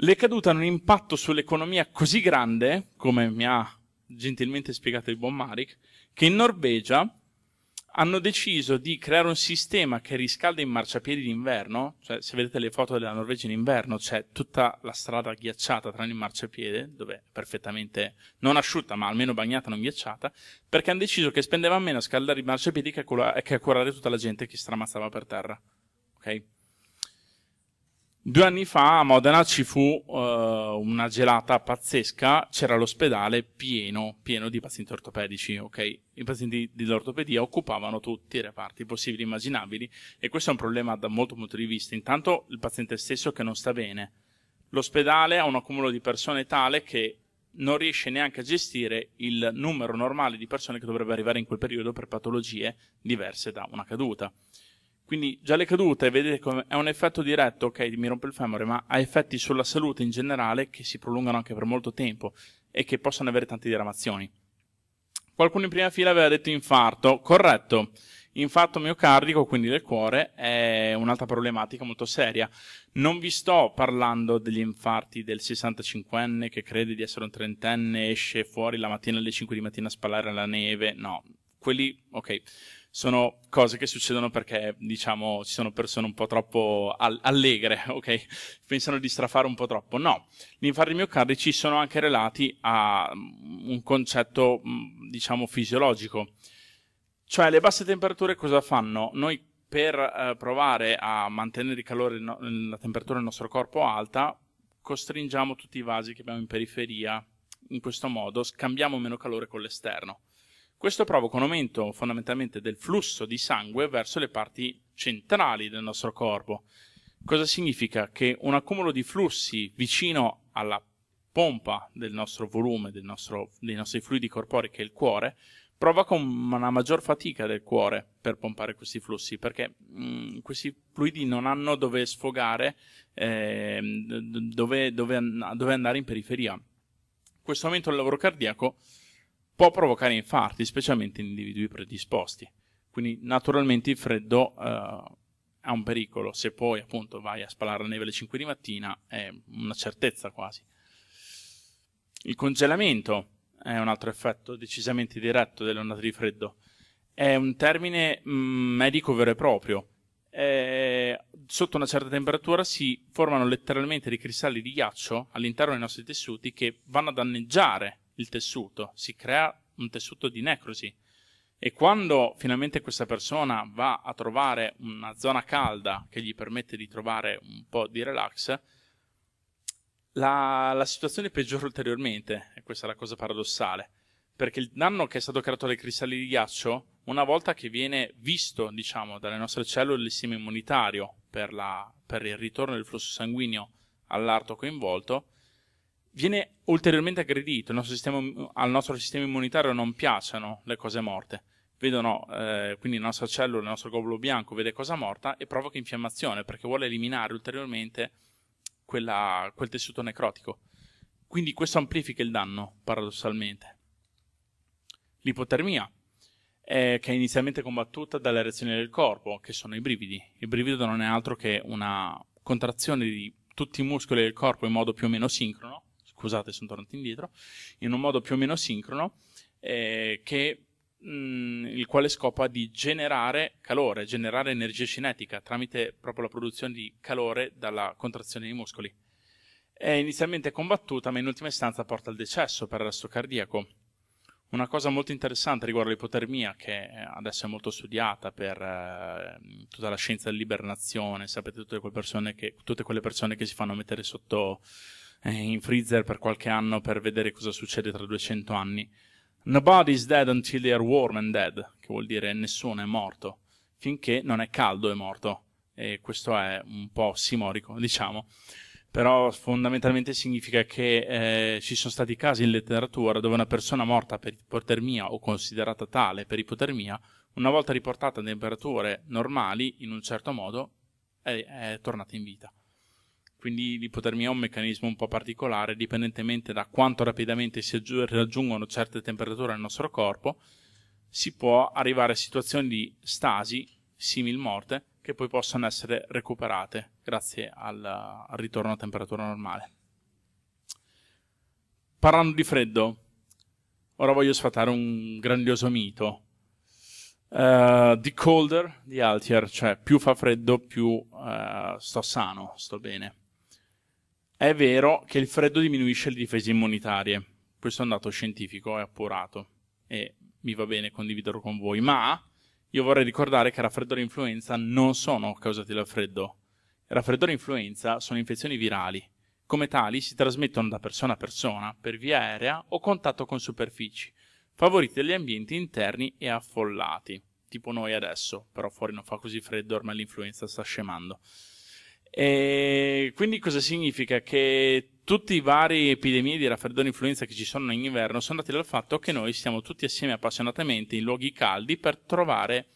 Le cadute hanno un impatto sull'economia così grande, come mi ha gentilmente spiegato il buon Marik, che in Norvegia hanno deciso di creare un sistema che riscalda i marciapiedi d'inverno, cioè se vedete le foto della Norvegia in inverno c'è tutta la strada ghiacciata tranne il marciapiede, dove è perfettamente non asciutta ma almeno bagnata, non ghiacciata, perché hanno deciso che spendeva meno a scaldare i marciapiedi che a, curare, che a curare tutta la gente che stramazzava per terra. Ok? Due anni fa a Modena ci fu uh, una gelata pazzesca, c'era l'ospedale pieno, pieno di pazienti ortopedici, ok? I pazienti dell'ortopedia occupavano tutti i reparti possibili e immaginabili e questo è un problema da molto punto di vista. Intanto il paziente stesso che non sta bene. L'ospedale ha un accumulo di persone tale che non riesce neanche a gestire il numero normale di persone che dovrebbe arrivare in quel periodo per patologie diverse da una caduta. Quindi già le cadute, vedete come è un effetto diretto, ok, mi rompe il femore, ma ha effetti sulla salute in generale che si prolungano anche per molto tempo e che possono avere tante diramazioni. Qualcuno in prima fila aveva detto infarto, corretto. Infarto miocardico, quindi del cuore, è un'altra problematica molto seria. Non vi sto parlando degli infarti del 65enne che crede di essere un trentenne, esce fuori la mattina alle 5 di mattina a spallare alla neve, no. Quelli, ok sono cose che succedono perché, diciamo, ci sono persone un po' troppo all- allegre, [laughs] ok? Pensano di strafare un po' troppo. No, gli infarti miocardici sono anche relati a mm, un concetto, mm, diciamo, fisiologico. Cioè, le basse temperature cosa fanno? Noi per eh, provare a mantenere il calore, no- la temperatura del nostro corpo alta, costringiamo tutti i vasi che abbiamo in periferia in questo modo scambiamo meno calore con l'esterno. Questo provoca un aumento fondamentalmente del flusso di sangue verso le parti centrali del nostro corpo. Cosa significa? Che un accumulo di flussi vicino alla pompa del nostro volume, del nostro, dei nostri fluidi corporei, che è il cuore, provoca una maggior fatica del cuore per pompare questi flussi, perché mh, mm, questi fluidi non hanno dove sfogare, eh, dove, dove, dove andare in periferia. Questo aumento del lavoro cardiaco può provocare infarti, specialmente in individui predisposti. Quindi naturalmente il freddo eh, è un pericolo, se poi appunto vai a spalare la neve alle 5 di mattina è una certezza quasi. Il congelamento è un altro effetto decisamente diretto delle ondate di freddo. È un termine mm, medico vero e proprio. Eh, sotto una certa temperatura si formano letteralmente dei cristalli di ghiaccio all'interno dei nostri tessuti che vanno a danneggiare il tessuto, si crea un tessuto di necrosi. E quando finalmente questa persona va a trovare una zona calda che gli permette di trovare un po' di relax, la, la situazione peggiora ulteriormente, e questa è la cosa paradossale, perché il danno che è stato creato dai cristalli di ghiaccio, una volta che viene visto, diciamo, dalle nostre cellule il sistema immunitario per, la, per il ritorno del flusso sanguigno all'arto coinvolto, viene ulteriormente aggredito, nostro sistema, al nostro sistema immunitario non piacciono le cose morte. Vedono, eh, quindi la nostra cellula, il nostro globulo bianco vede cosa morta e provoca infiammazione perché vuole eliminare ulteriormente quella, quel tessuto necrotico. Quindi questo amplifica il danno, paradossalmente. L'ipotermia, eh, che è inizialmente combattuta dalle reazioni del corpo, che sono i brividi. Il brivido non è altro che una contrazione di tutti i muscoli del corpo in modo più o meno sincrono scusate sono tornato indietro, in un modo più o meno sincrono, eh, che, mh, mm, il quale scopo ha di generare calore, generare energia cinetica tramite proprio la produzione di calore dalla contrazione dei muscoli. È inizialmente combattuta, ma in ultima istanza porta al decesso per arresto cardiaco. Una cosa molto interessante riguardo l'ipotermia, che adesso è molto studiata per eh, tutta la scienza dell'ibernazione, sapete tutte quelle, che, tutte quelle persone che si fanno mettere sotto eh, in freezer per qualche anno per vedere cosa succede tra 200 anni. Nobody is dead until they are warm and dead, che vuol dire nessuno è morto finché non è caldo e morto. E questo è un po' simorico, [laughs] diciamo. Però fondamentalmente significa che eh, ci sono stati casi in letteratura dove una persona morta per ipotermia o considerata tale per ipotermia, una volta riportata a temperature normali in un certo modo, è, è tornata in vita quindi l'ipotermia è un meccanismo un po' particolare, dipendentemente da quanto rapidamente si raggiungono certe temperature nel nostro corpo, si può arrivare a situazioni di stasi, simil morte, che poi possono essere recuperate grazie al, al ritorno a temperatura normale. Parlando di freddo, ora voglio sfatare un grandioso mito. Uh, eh, the colder, the altier, cioè più fa freddo, più uh, sto sano, sto bene. È vero che il freddo diminuisce le difese immunitarie, questo è un dato scientifico, e appurato e mi va bene condividerlo con voi, ma io vorrei ricordare che raffreddore e influenza non sono causati dal freddo. Raffreddore e influenza sono infezioni virali. Come tali si trasmettono da persona a persona per via aerea o contatto con superfici, favoriti dagli ambienti interni e affollati. Tipo noi adesso, però fuori non fa così freddo, ormai l'influenza sta scemando. E quindi cosa significa? Che tutti i vari epidemie di raffreddore e influenza che ci sono in inverno sono dati dal fatto che noi stiamo tutti assieme appassionatamente in luoghi caldi per trovare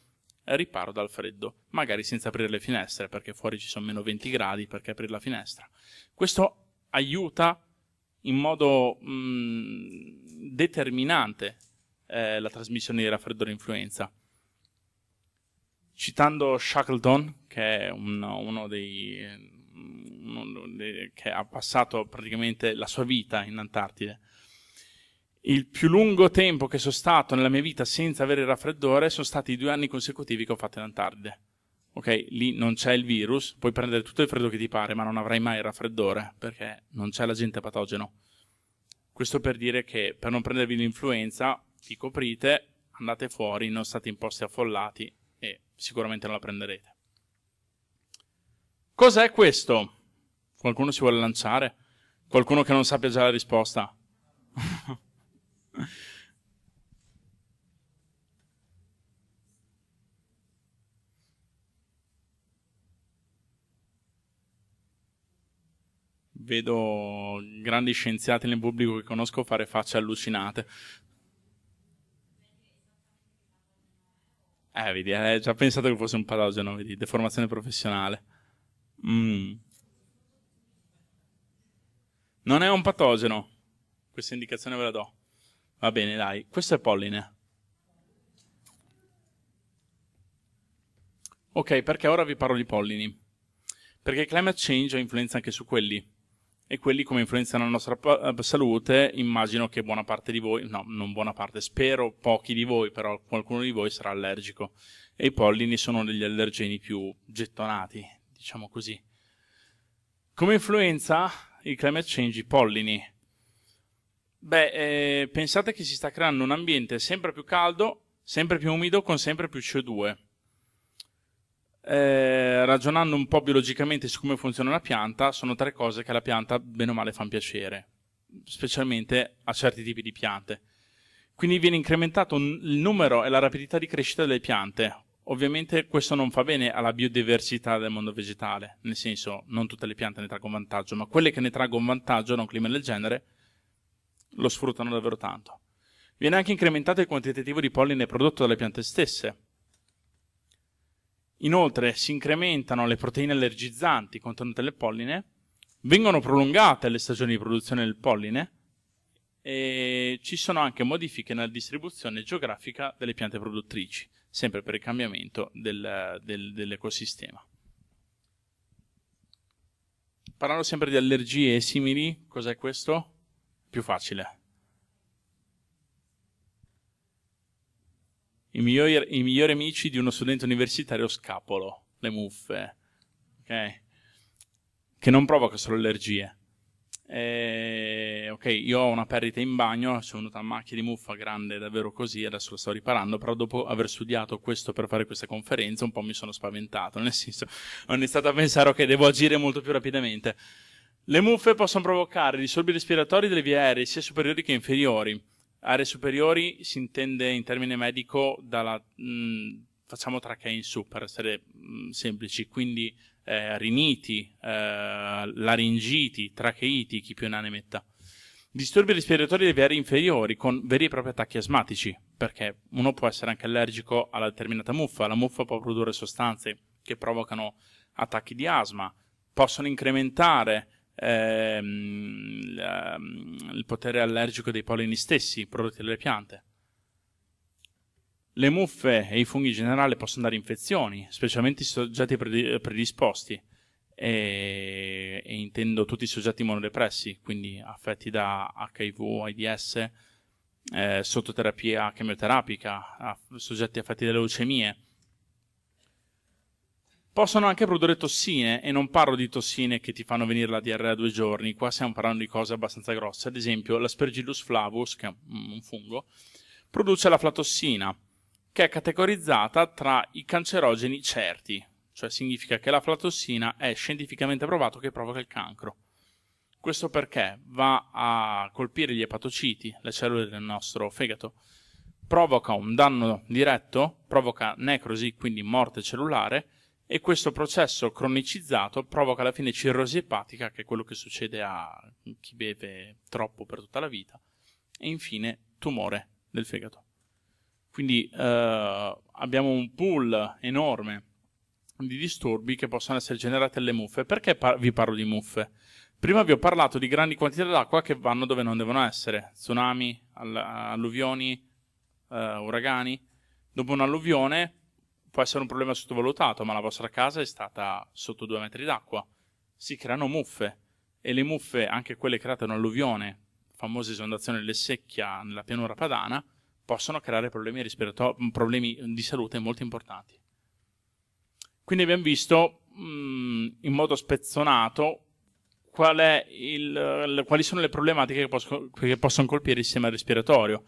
riparo dal freddo, magari senza aprire le finestre perché fuori ci sono meno 20 gradi perché aprire la finestra. Questo aiuta in modo mh, mm, determinante eh, la trasmissione di raffreddore e influenza. Citando Shackleton, che è un, uno dei, uno dei che ha passato praticamente la sua vita in Antartide. Il più lungo tempo che sono stato nella mia vita senza avere il raffreddore sono stati i due anni consecutivi che ho fatto in Antartide. Ok, lì non c'è il virus, puoi prendere tutto il freddo che ti pare, ma non avrai mai il raffreddore perché non c'è l'agente patogeno. Questo per dire che per non prendervi l'influenza, vi coprite, andate fuori, non state in posti affollati e sicuramente non la prenderete. Cos'è questo? Qualcuno si vuole lanciare? Qualcuno che non sappia già la risposta? [laughs] Vedo grandi scienziati nel pubblico che conosco fare facce allucinate. Eh, vedi, hai eh, già pensato che fosse un patogeno, vedi, deformazione professionale. Mm. Non è un patogeno. Questa indicazione ve la do. Va bene, dai. Questo è polline. Ok, perché ora vi parlo di pollini? Perché climate change ha influenza anche su quelli. E quelli come influenzano la nostra eh, salute, immagino che buona parte di voi, no, non buona parte, spero pochi di voi, però qualcuno di voi sarà allergico. E i pollini sono degli allergeni più gettonati, diciamo così. Come influenza il climate change i pollini? Beh, eh, pensate che si sta creando un ambiente sempre più caldo, sempre più umido, con sempre più CO2. Eh, ragionando un po' biologicamente su come funziona una pianta, sono tre cose che alla pianta bene o male fanno piacere, specialmente a certi tipi di piante. Quindi viene incrementato il numero e la rapidità di crescita delle piante, Ovviamente questo non fa bene alla biodiversità del mondo vegetale, nel senso non tutte le piante ne traggono vantaggio, ma quelle che ne traggono vantaggio da un clima del genere lo sfruttano davvero tanto. Viene anche incrementato il quantitativo di polline prodotto dalle piante stesse. Inoltre si incrementano le proteine allergizzanti contenute nel polline, vengono prolungate le stagioni di produzione del polline, e ci sono anche modifiche nella distribuzione geografica delle piante produttrici, sempre per il cambiamento del, del, dell'ecosistema. Parlando sempre di allergie e simili, cos'è questo? Più facile. I migliori, I migliori, amici di uno studente universitario scapolo, le muffe, okay? che non provoca solo allergie, eh, ok, io ho una perdita in bagno, sono venuta a macchia di muffa grande, davvero così, adesso lo sto riparando, però dopo aver studiato questo per fare questa conferenza un po' mi sono spaventato, nel senso ho iniziato a pensare ok, devo agire molto più rapidamente. Le muffe possono provocare disturbi respiratori delle vie aeree sia superiori che inferiori. Aree superiori si intende in termine medico dalla... Mh, mm, facciamo trachea in su per essere mh, mm, semplici, quindi eh, riniti, eh, laringiti, tracheiti, chi più ne ha ne metta. Disturbi respiratori dei viari inferiori con veri e propri attacchi asmatici, perché uno può essere anche allergico alla determinata muffa, la muffa può produrre sostanze che provocano attacchi di asma, possono incrementare ehm, il potere allergico dei polini stessi prodotti dalle piante. Le muffe e i funghi in generale possono dare infezioni, specialmente i soggetti predisposti, e, e intendo tutti i soggetti immunodepressi, quindi affetti da HIV, AIDS, eh, sotto terapia chemioterapica, soggetti affetti da leucemie. Possono anche produrre tossine, e non parlo di tossine che ti fanno venire la diarrea due giorni, qua stiamo parlando di cose abbastanza grosse, ad esempio l'aspergillus flavus, che è un fungo, produce la flatossina, che è categorizzata tra i cancerogeni certi, cioè significa che la flatossina è scientificamente provato che provoca il cancro. Questo perché va a colpire gli epatociti, le cellule del nostro fegato, provoca un danno diretto, provoca necrosi, quindi morte cellulare, e questo processo cronicizzato provoca alla fine cirrosi epatica, che è quello che succede a chi beve troppo per tutta la vita, e infine tumore del fegato. Quindi eh, abbiamo un pool enorme di disturbi che possono essere generati dalle muffe. Perché par- vi parlo di muffe? Prima vi ho parlato di grandi quantità d'acqua che vanno dove non devono essere, tsunami, all- alluvioni, eh, uragani. Dopo un'alluvione può essere un problema sottovalutato, ma la vostra casa è stata sotto due metri d'acqua. Si creano muffe e le muffe, anche quelle create in un'alluvione, famosa esondazione delle secchia nella pianura padana, possono creare problemi, mm, problemi mm, di salute molto importanti. Quindi abbiamo visto mh, mm, in modo spezzonato qual il, quali sono le problematiche che, posso, che possono colpire il sistema respiratorio,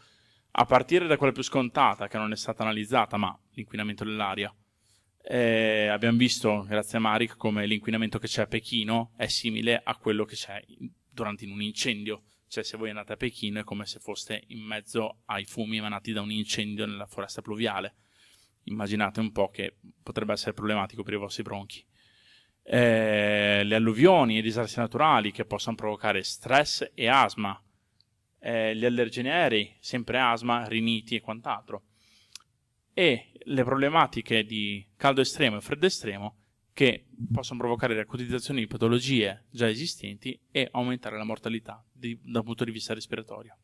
a partire da quella più scontata, che non è stata analizzata, ma l'inquinamento dell'aria. Eh, abbiamo visto, grazie a Marik, come l'inquinamento che c'è a Pechino è simile a quello che c'è durante un incendio. Cioè, se voi andate a Pechino è come se foste in mezzo ai fumi emanati da un incendio nella foresta pluviale. Immaginate un po' che potrebbe essere problematico per i vostri bronchi. Eh, le alluvioni e i disastri naturali che possono provocare stress e asma. Eh, gli allergeni aerei, sempre asma, riniti e quant'altro. E le problematiche di caldo estremo e freddo estremo che possono provocare l'acutizzazione di patologie già esistenti e aumentare la mortalità di, dal punto di vista respiratorio.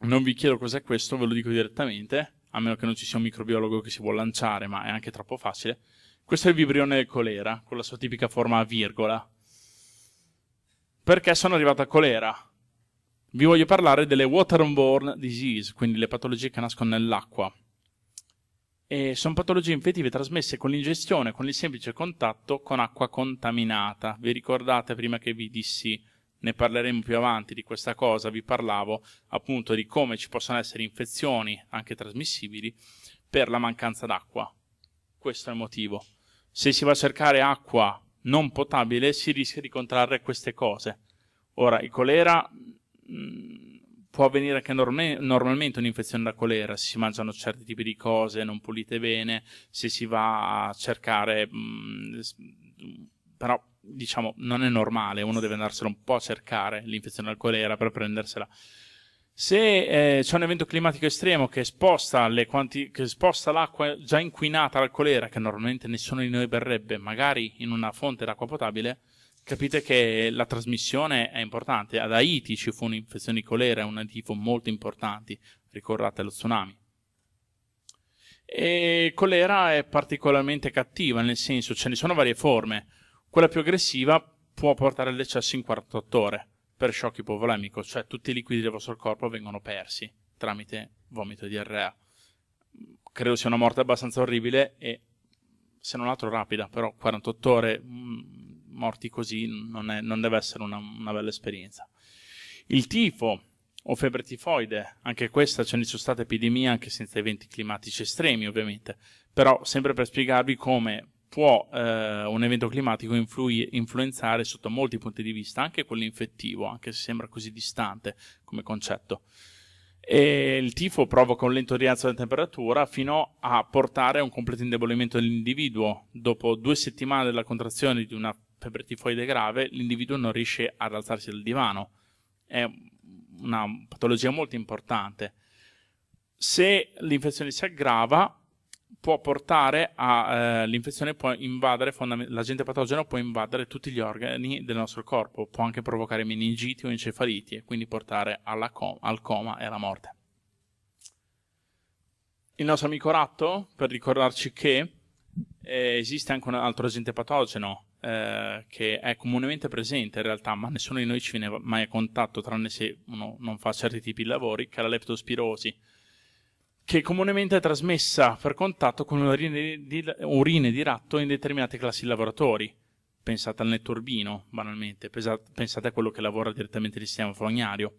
Non vi chiedo cos'è questo, ve lo dico direttamente, a meno che non ci sia un microbiologo che si vuole lanciare, ma è anche troppo facile. Questo è il vibrione del colera, con la sua tipica forma a virgola. Perché sono arrivato a colera? Vi voglio parlare delle waterborne disease, quindi le patologie che nascono nell'acqua. E sono patologie infettive trasmesse con l'ingestione, con il semplice contatto con acqua contaminata. Vi ricordate prima che vi dissi, ne parleremo più avanti di questa cosa, vi parlavo appunto di come ci possono essere infezioni, anche trasmissibili, per la mancanza d'acqua. Questo è il motivo. Se si va a cercare acqua non potabile si rischia di contrarre queste cose. Ora, il colera mm, può avvenire anche norme- normalmente un'infezione da colera se si mangiano certi tipi di cose non pulite bene, se si va a cercare, mh, mhmm, però diciamo non è normale, uno deve andarselo un po' a cercare l'infezione da colera per prendersela. Se eh, c'è un evento climatico estremo che sposta, quanti- che sposta, l'acqua già inquinata dal colera, che normalmente nessuno di noi berrebbe, magari in una fonte d'acqua potabile, capite che la trasmissione è importante. Ad Haiti ci fu un'infezione di colera e una tifo molto importanti, ricordate lo tsunami. E colera è particolarmente cattiva, nel senso ce ne sono varie forme. Quella più aggressiva può portare all'eccesso in 48 ore per shock ipovolemico, cioè tutti i liquidi del vostro corpo vengono persi tramite vomito e diarrea. Credo sia una morte abbastanza orribile e se non altro rapida, però 48 ore mm, morti così non, è, non deve essere una, una, bella esperienza. Il tifo o febbre tifoide, anche questa ce ne sono state epidemie anche senza eventi climatici estremi ovviamente, però sempre per spiegarvi come può eh, un evento climatico influi, influenzare sotto molti punti di vista, anche quello infettivo, anche se sembra così distante come concetto. E il tifo provoca un lento rialzo della temperatura fino a portare a un completo indebolimento dell'individuo. Dopo due settimane della contrazione di una febbre tifoide grave, l'individuo non riesce ad alzarsi dal divano. È una patologia molto importante. Se l'infezione si aggrava, può portare a eh, può invadere, l'agente patogeno può invadere tutti gli organi del nostro corpo, può anche provocare meningiti o encefaliti e quindi portare com al coma e alla morte. Il nostro amico ratto, per ricordarci che eh, esiste anche un altro agente patogeno, eh, che è comunemente presente in realtà, ma nessuno di noi ci viene mai a contatto, tranne se uno non fa certi tipi di lavori, che è la leptospirosi, che comunemente è trasmessa per contatto con urine di, urine di ratto in determinate classi di lavoratori. Pensate al netturbino, banalmente, pensate a quello che lavora direttamente nel sistema fognario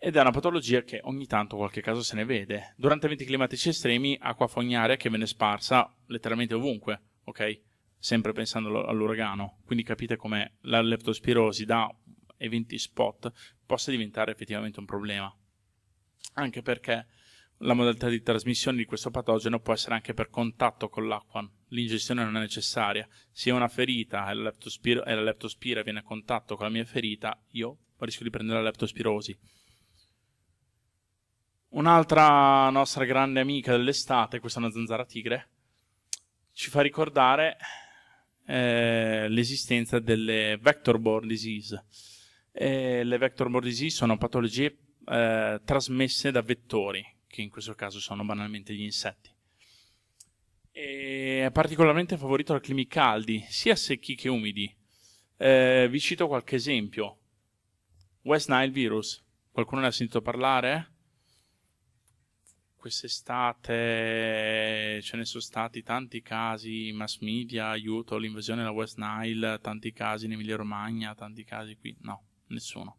ed è una patologia che ogni tanto in qualche caso se ne vede. Durante eventi climatici estremi, acqua fognaria che viene sparsa letteralmente ovunque, ok? sempre pensando all'uragano, quindi capite come la leptospirosi da eventi spot possa diventare effettivamente un problema, anche perché la modalità di trasmissione di questo patogeno può essere anche per contatto con l'acqua, l'ingestione non è necessaria, se ho una ferita e la, e la leptospira viene a contatto con la mia ferita, io rischio di prendere la leptospirosi. Un'altra nostra grande amica dell'estate, questa è una zanzara tigre, ci fa ricordare eh, l'esistenza delle vector-borne disease. E le vector-borne disease sono patologie eh, trasmesse da vettori, che in questo caso sono banalmente gli insetti. E è particolarmente favorito da climi caldi, sia secchi che umidi. Eh, vi cito qualche esempio. West Nile virus. Qualcuno ne ha sentito parlare? Eh? Quest'estate eh, ce ne sono stati tanti casi, mass media, aiuto, l'invasione della West Nile, tanti casi in Emilia Romagna, tanti casi qui. No, nessuno.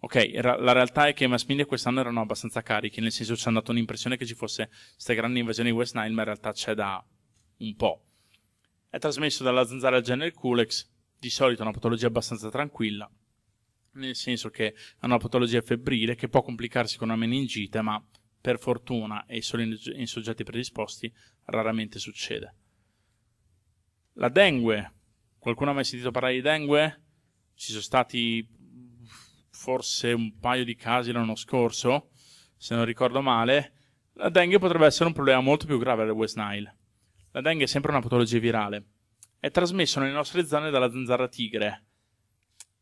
Ok, la realtà è che i mass media quest'anno erano abbastanza carichi, nel senso ci hanno dato un'impressione che ci fosse questa grande invasione di West Nile, ma in realtà c'è da un po'. È trasmesso dalla zanzara al genere Culex, di solito è una patologia abbastanza tranquilla, nel senso che è una patologia febbrile che può complicarsi con una meningite, ma per fortuna e solo in, soggetti predisposti, raramente succede. La dengue. Qualcuno ha mai sentito parlare di dengue? Ci sono stati forse un paio di casi l'anno scorso, se non ricordo male. La dengue potrebbe essere un problema molto più grave del West Nile. La dengue è sempre una patologia virale. È trasmessa nelle nostre zone dalla zanzara tigre,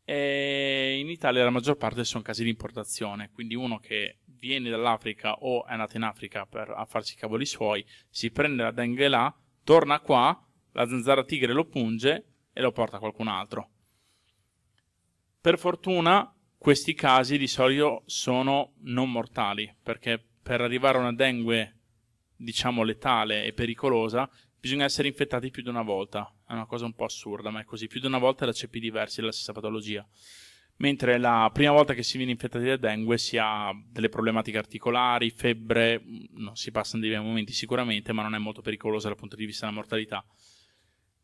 e in Italia la maggior parte sono casi di importazione, quindi uno che viene dall'Africa o è nato in Africa per, a farsi i cavoli suoi, si prende la dengue là, torna qua, la zanzara tigre lo punge e lo porta a qualcun altro. Per fortuna questi casi di solito sono non mortali, perché per arrivare a una dengue diciamo letale e pericolosa bisogna essere infettati più di una volta è una cosa un po' assurda, ma è così. Più di una volta la CP diversi della stessa patologia. Mentre la prima volta che si viene infettati da dengue si ha delle problematiche articolari, febbre, mm, non si passano dei bei momenti sicuramente, ma non è molto pericolosa dal punto di vista della mortalità.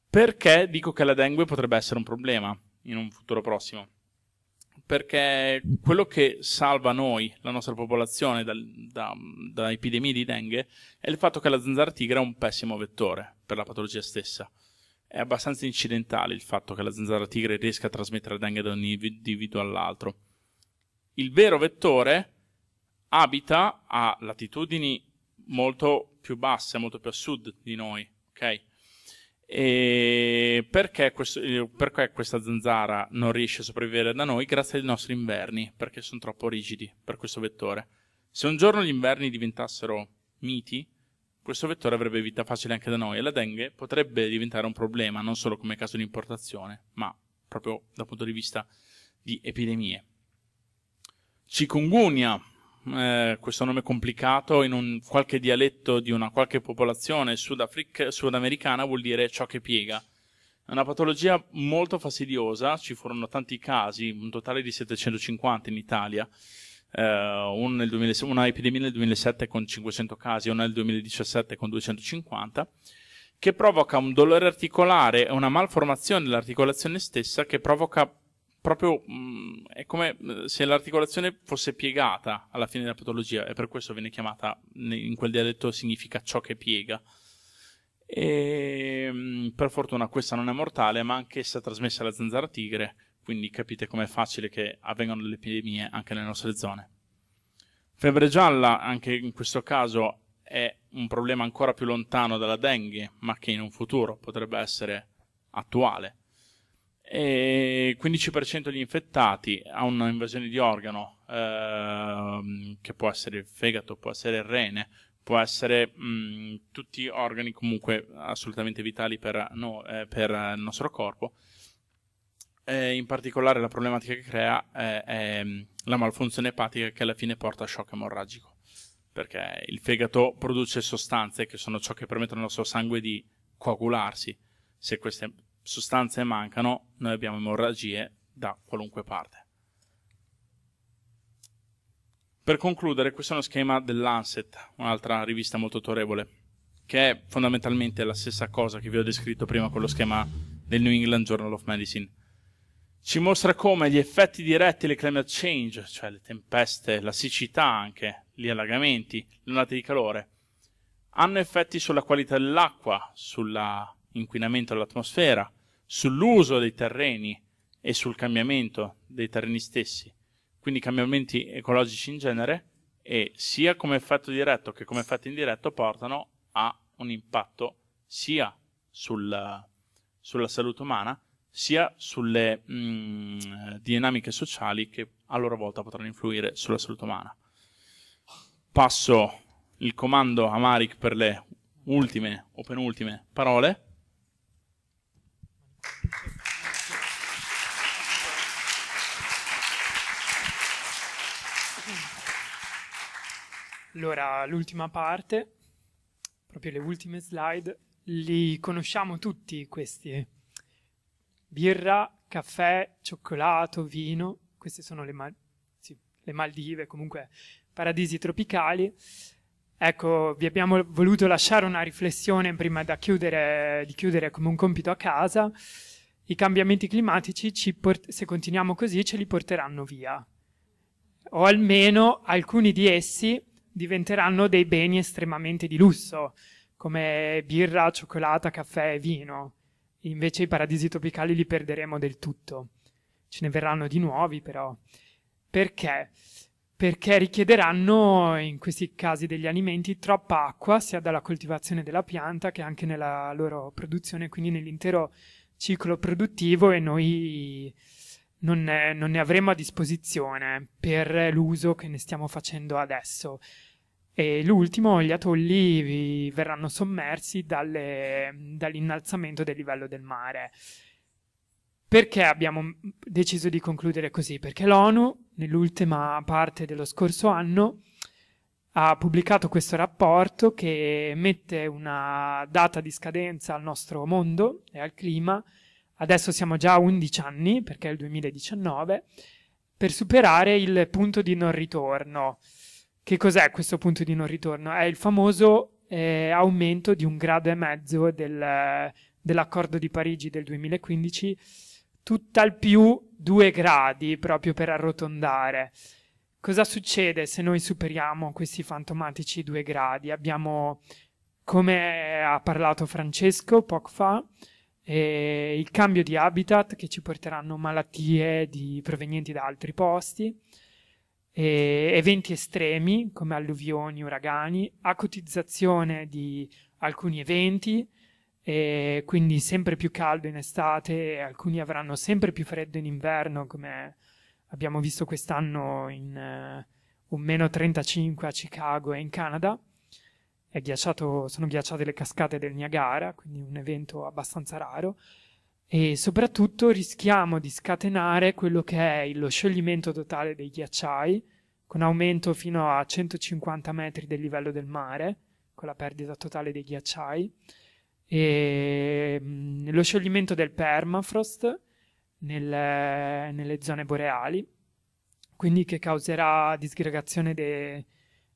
Perché dico che la dengue potrebbe essere un problema in un futuro prossimo? Perché quello che salva noi, la nostra popolazione, da, da, da epidemie di dengue è il fatto che la zanzara tigre è un pessimo vettore per la patologia stessa è abbastanza incidentale il fatto che la zanzara tigre riesca a trasmettere dengue da un individuo all'altro. Il vero vettore abita a latitudini molto più basse, molto più a sud di noi, ok? E perché, questo, eh, perché questa zanzara non riesce a sopravvivere da noi? Grazie ai nostri inverni, perché sono troppo rigidi per questo vettore. Se un giorno gli inverni diventassero miti, questo vettore avrebbe vita facile anche da noi e la dengue potrebbe diventare un problema non solo come caso di importazione, ma proprio dal punto di vista di epidemie. Cikungunya, eh, questo nome complicato in un qualche dialetto di una qualche popolazione sudamericana vuol dire ciò che piega. È una patologia molto fastidiosa, ci furono tanti casi, un totale di 750 in Italia, eh, un nel 2000, una epidemia nel 2007 con 500 casi, una nel 2017 con 250, che provoca un dolore articolare e una malformazione dell'articolazione stessa che provoca proprio mh, mm, è come eh, se l'articolazione fosse piegata alla fine della patologia e per questo viene chiamata in quel dialetto significa ciò che piega. E, mm, per fortuna questa non è mortale, ma anch'essa trasmessa alla zanzara tigre quindi capite com'è facile che avvengano delle epidemie anche nelle nostre zone. Febbre gialla, anche in questo caso, è un problema ancora più lontano dalla dengue, ma che in un futuro potrebbe essere attuale. E 15% degli infettati ha un'invasione di organo, eh, che può essere il fegato, può essere il rene, può essere mh, tutti organi comunque assolutamente vitali per, no, eh, per il nostro corpo eh, in particolare la problematica che crea eh, è mm, la malfunzione epatica che alla fine porta a shock emorragico, perché il fegato produce sostanze che sono ciò che permettono al nostro sangue di coagularsi. Se queste sostanze mancano, noi abbiamo emorragie da qualunque parte. Per concludere, questo è uno schema dell'Anset, un'altra rivista molto autorevole, che è fondamentalmente la stessa cosa che vi ho descritto prima con lo schema del New England Journal of Medicine ci mostra come gli effetti diretti del climate change, cioè le tempeste, la siccità anche, gli allagamenti, le ondate di calore, hanno effetti sulla qualità dell'acqua, sull'inquinamento dell'atmosfera, sull'uso dei terreni e sul cambiamento dei terreni stessi, quindi cambiamenti ecologici in genere, e sia come effetto diretto che come effetto indiretto portano a un impatto sia sul, sulla salute umana, sia sulle mh, mm, dinamiche sociali che a loro volta potranno influire sulla salute umana. Passo il comando a Marik per le ultime o penultime parole. Allora, l'ultima parte, proprio le ultime slide, li conosciamo tutti questi birra, caffè, cioccolato, vino, queste sono le, Mal- sì, le Maldive, comunque paradisi tropicali. Ecco, vi abbiamo voluto lasciare una riflessione prima chiudere, di chiudere come un compito a casa. I cambiamenti climatici, port- se continuiamo così, ce li porteranno via. O almeno alcuni di essi diventeranno dei beni estremamente di lusso, come birra, cioccolata, caffè e vino. Invece i paradisi tropicali li perderemo del tutto. Ce ne verranno di nuovi, però. Perché? Perché richiederanno, in questi casi degli alimenti, troppa acqua, sia dalla coltivazione della pianta che anche nella loro produzione, quindi nell'intero ciclo produttivo e noi non ne, non ne avremo a disposizione per l'uso che ne stiamo facendo adesso. E l'ultimo, gli atolli verranno sommersi dalle, dall'innalzamento del livello del mare. Perché abbiamo mm, deciso di concludere così? Perché l'ONU, nell'ultima parte dello scorso anno, ha pubblicato questo rapporto che mette una data di scadenza al nostro mondo e al clima. Adesso siamo già a 11 anni, perché è il 2019, per superare il punto di non ritorno. Che cos'è questo punto di non ritorno? È il famoso eh, aumento di un grado e mezzo del, dell'accordo di Parigi del 2015, tutt'al più due gradi proprio per arrotondare. Cosa succede se noi superiamo questi fantomatici due gradi? Abbiamo, come ha parlato Francesco poco fa, eh, il cambio di habitat che ci porteranno malattie di, provenienti da altri posti eh, eventi estremi come alluvioni, uragani, acutizzazione di alcuni eventi, eh, quindi sempre più caldo in estate e alcuni avranno sempre più freddo in inverno come abbiamo visto quest'anno in eh, un meno 35 a Chicago e in Canada. Ghiacciato, sono ghiacciate le cascate del Niagara, quindi un evento abbastanza raro e soprattutto rischiamo di scatenare quello che è lo scioglimento totale dei ghiacciai, con aumento fino a 150 metri del livello del mare, con la perdita totale dei ghiacciai, e mm, lo scioglimento del permafrost nel, nelle zone boreali, quindi che causerà disgregazione de,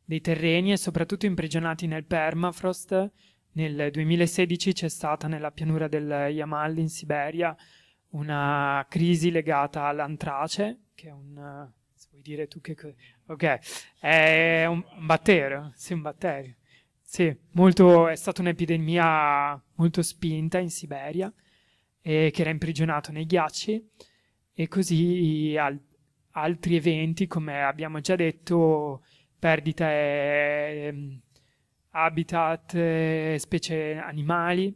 dei terreni e soprattutto imprigionati nel permafrost nel 2016 c'è stata nella pianura del Yamal in Siberia una crisi legata all'antrace, che è un... se vuoi dire tu che... ok, è un batterio, sì, un batterio. Sì, molto, è stata un'epidemia molto spinta in Siberia, e che era imprigionato nei ghiacci, e così al, altri eventi, come abbiamo già detto, perdite ehm, habitat, eh, specie animali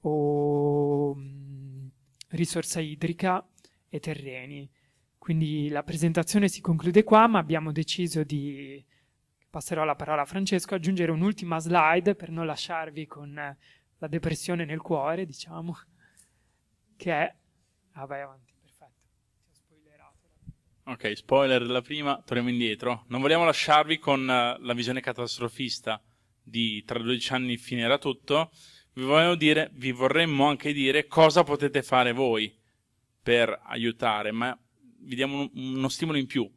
o mm, risorsa idrica e terreni. Quindi la presentazione si conclude qua, ma abbiamo deciso di, passerò la parola a Francesco, aggiungere un'ultima slide per non lasciarvi con eh, la depressione nel cuore, diciamo, [laughs] che è... Ah, vai avanti, perfetto. Ok, spoiler della prima, torniamo indietro. Non vogliamo lasciarvi con eh, la visione catastrofista, di tra 12 anni finirà tutto, vi, dire, vi vorremmo anche dire cosa potete fare voi per aiutare, ma vi diamo uno stimolo in più.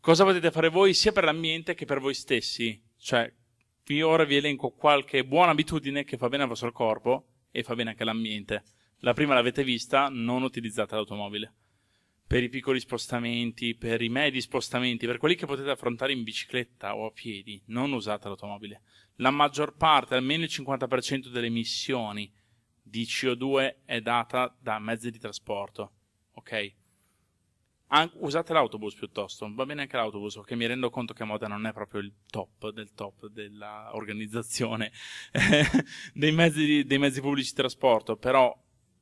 Cosa potete fare voi sia per l'ambiente che per voi stessi? Cioè, vi ora vi elenco qualche buona abitudine che fa bene al vostro corpo e fa bene anche all'ambiente. La prima l'avete vista, non utilizzate l'automobile. Per i piccoli spostamenti, per i medi spostamenti, per quelli che potete affrontare in bicicletta o a piedi, non usate l'automobile la maggior parte, almeno il 50% delle emissioni di CO2 è data da mezzi di trasporto, ok? An- usate l'autobus piuttosto, va bene anche l'autobus, perché mi rendo conto che Moda non è proprio il top del top dell'organizzazione [laughs] dei, mezzi, dei mezzi pubblici di trasporto, però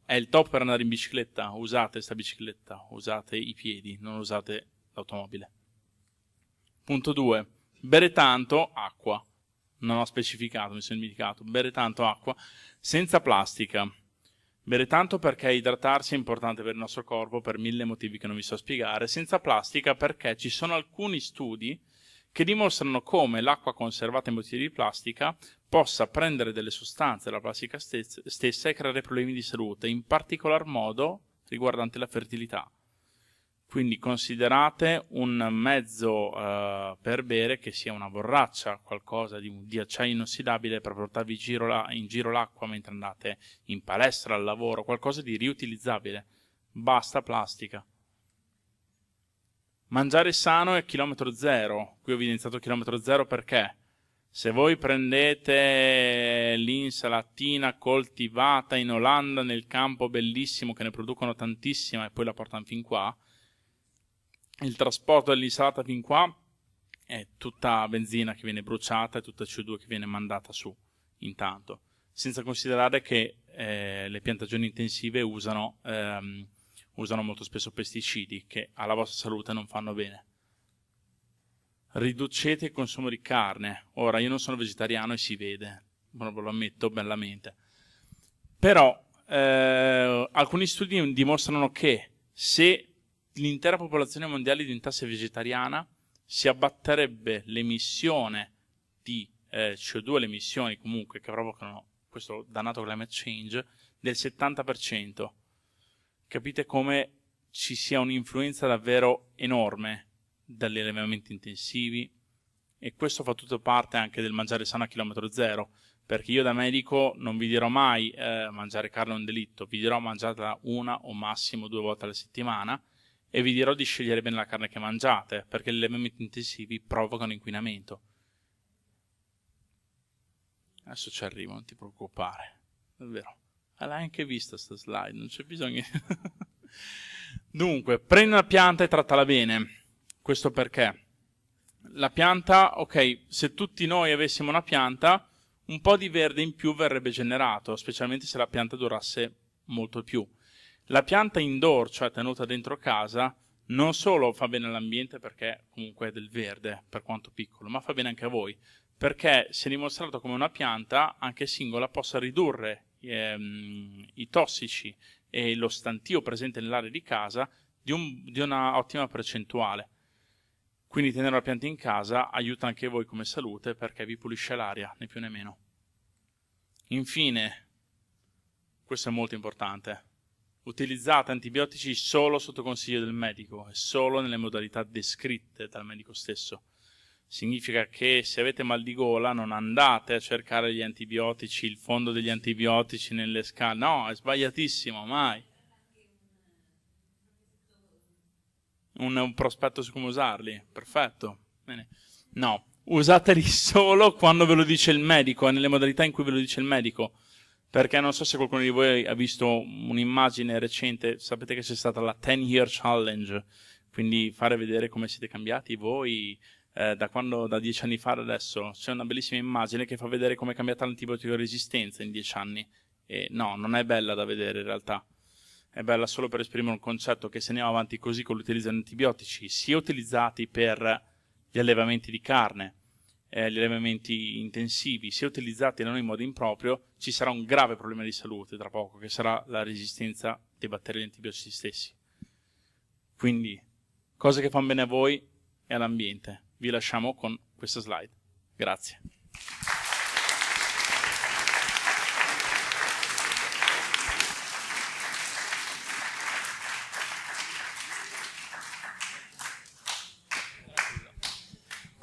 è il top per andare in bicicletta, usate questa bicicletta, usate i piedi, non usate l'automobile. Punto 2. Bere tanto acqua non ho specificato, mi sono dimenticato, bere tanto acqua senza plastica. Bere tanto perché idratarsi è importante per il nostro corpo per mille motivi che non vi so spiegare, senza plastica perché ci sono alcuni studi che dimostrano come l'acqua conservata in bottiglie di plastica possa prendere delle sostanze dalla plastica stessa e creare problemi di salute, in particolar modo riguardante la fertilità. Quindi considerate un mezzo eh, per bere che sia una borraccia, qualcosa di, di acciaio inossidabile per portarvi giro la, in giro l'acqua mentre andate in palestra, al lavoro, qualcosa di riutilizzabile. Basta plastica. Mangiare sano è chilometro zero. Qui ho evidenziato chilometro zero perché se voi prendete l'insalatina coltivata in Olanda nel campo bellissimo che ne producono tantissima e poi la portano fin qua, il trasporto dell'insalata fin qua è tutta benzina che viene bruciata e tutta CO2 che viene mandata su intanto, senza considerare che eh, le piantagioni intensive usano, ehm, usano molto spesso pesticidi che alla vostra salute non fanno bene. Riducete il consumo di carne. Ora, io non sono vegetariano e si vede, lo ammetto bellamente. Però eh, alcuni studi dimostrano che se l'intera popolazione mondiale diventasse vegetariana, si abbatterebbe l'emissione di eh, CO2, le emissioni comunque che provocano questo dannato climate change, del 70%. Capite come ci sia un'influenza davvero enorme dagli allevamenti intensivi e questo fa tutto parte anche del mangiare sano a chilometro zero, perché io da medico non vi dirò mai eh, mangiare carne è un delitto, vi dirò mangiatela una o massimo due volte alla settimana, e vi dirò di scegliere bene la carne che mangiate, perché gli allevamenti intensivi provocano inquinamento. Adesso ci arrivo, non ti preoccupare, davvero. L'hai anche vista sta slide, non c'è bisogno. [laughs] Dunque, prendi una pianta e trattala bene. Questo perché? La pianta, ok, se tutti noi avessimo una pianta, un po' di verde in più verrebbe generato, specialmente se la pianta durasse molto più la pianta indoor, cioè tenuta dentro casa, non solo fa bene all'ambiente perché comunque è del verde, per quanto piccolo, ma fa bene anche a voi, perché si è dimostrato come una pianta, anche singola, possa ridurre ehm, i tossici e lo stantio presente nell'area di casa di, un, di una ottima percentuale. Quindi tenere la pianta in casa aiuta anche voi come salute perché vi pulisce l'aria, né più né meno. Infine, questo è molto importante, Utilizzate antibiotici solo sotto consiglio del medico e solo nelle modalità descritte dal medico stesso. Significa che se avete mal di gola non andate a cercare gli antibiotici, il fondo degli antibiotici nelle scale. No, è sbagliatissimo, mai. Un, un prospetto su come usarli, perfetto. Bene. No, usateli [laughs] solo quando ve lo dice il medico e nelle modalità in cui ve lo dice il medico perché non so se qualcuno di voi ha visto un'immagine recente, sapete che c'è stata la 10 Year Challenge, quindi fare vedere come siete cambiati voi eh, da quando, da dieci anni fa ad adesso, c'è una bellissima immagine che fa vedere come è cambiata l'antibiotico resistenza in dieci anni, e no, non è bella da vedere in realtà, è bella solo per esprimere un concetto che se andiamo avanti così con l'utilizzo di antibiotici, sia utilizzati per gli allevamenti di carne, eh, gli allevamenti intensivi, se utilizzati non in modo improprio, ci sarà un grave problema di salute tra poco, che sarà la resistenza dei batteri agli antibiotici stessi. Quindi, cose che fanno bene a voi e all'ambiente. Vi lasciamo con questa slide. Grazie.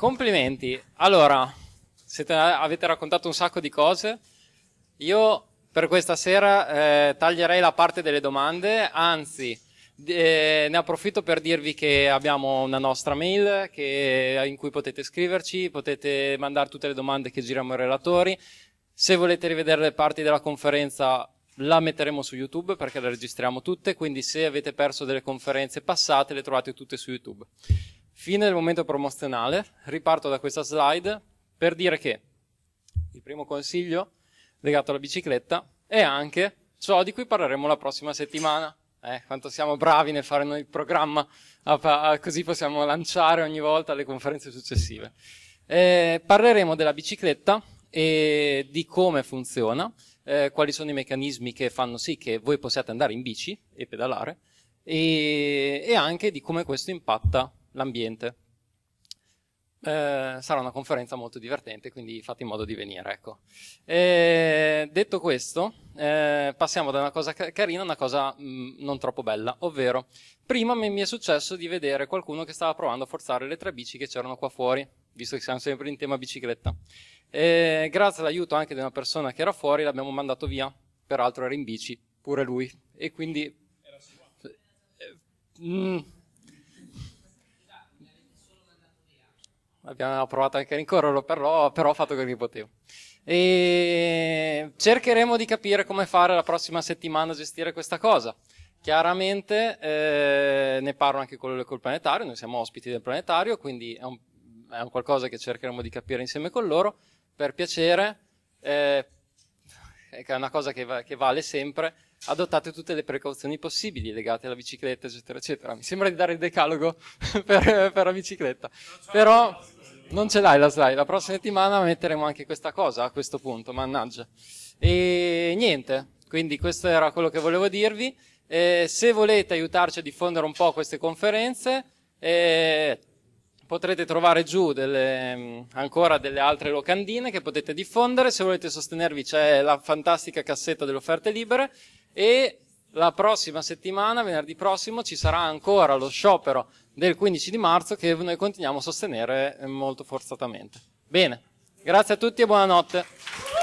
Complimenti. Allora, siete, avete raccontato un sacco di cose. Io per questa sera eh, taglierei la parte delle domande, anzi eh, ne approfitto per dirvi che abbiamo una nostra mail che, in cui potete scriverci, potete mandare tutte le domande che giriamo ai relatori. Se volete rivedere le parti della conferenza la metteremo su YouTube perché le registriamo tutte, quindi se avete perso delle conferenze passate le trovate tutte su YouTube. Fine del momento promozionale, riparto da questa slide per dire che il primo consiglio legato alla bicicletta è anche ciò di cui parleremo la prossima settimana. Eh, quanto siamo bravi nel fare noi il programma, così possiamo lanciare ogni volta le conferenze successive. Eh, parleremo della bicicletta e di come funziona, eh, quali sono i meccanismi che fanno sì che voi possiate andare in bici e pedalare e, e anche di come questo impatta l'ambiente. Eh, sarà una conferenza molto divertente, quindi fate in modo di venire. Ecco. Eh, detto questo, eh, passiamo da una cosa carina a una cosa mh, mm, non troppo bella, ovvero prima mi è successo di vedere qualcuno che stava provando a forzare le tre bici che c'erano qua fuori, visto che siamo sempre in tema bicicletta. grazie all'aiuto anche di una persona che era fuori l'abbiamo mandato via, peraltro era in bici, pure lui, e quindi... Era sua. Eh, mm, abbiamo provato anche a rincorrerlo, però, però ho fatto quello che potevo. E cercheremo di capire come fare la prossima settimana a gestire questa cosa. Chiaramente eh, ne parlo anche con, col planetario, noi siamo ospiti del planetario, quindi è un, è un qualcosa che cercheremo di capire insieme con loro. Per piacere, eh, è una cosa che, va, che, vale sempre, adottate tutte le precauzioni possibili legate alla bicicletta, eccetera, eccetera. Mi sembra di dare il decalogo [laughs] per, per la bicicletta. Però... Non ce l'hai la slide, la prossima settimana metteremo anche questa cosa a questo punto, mannaggia. E niente, quindi questo era quello che volevo dirvi. Eh, se volete aiutarci a diffondere un po' queste conferenze, eh, potrete trovare giù delle, ancora delle altre locandine che potete diffondere. Se volete sostenervi c'è la fantastica cassetta delle offerte libere e la prossima settimana, venerdì prossimo, ci sarà ancora lo sciopero del 15 di marzo che noi continuiamo a sostenere molto forzatamente. Bene, grazie a tutti e buonanotte.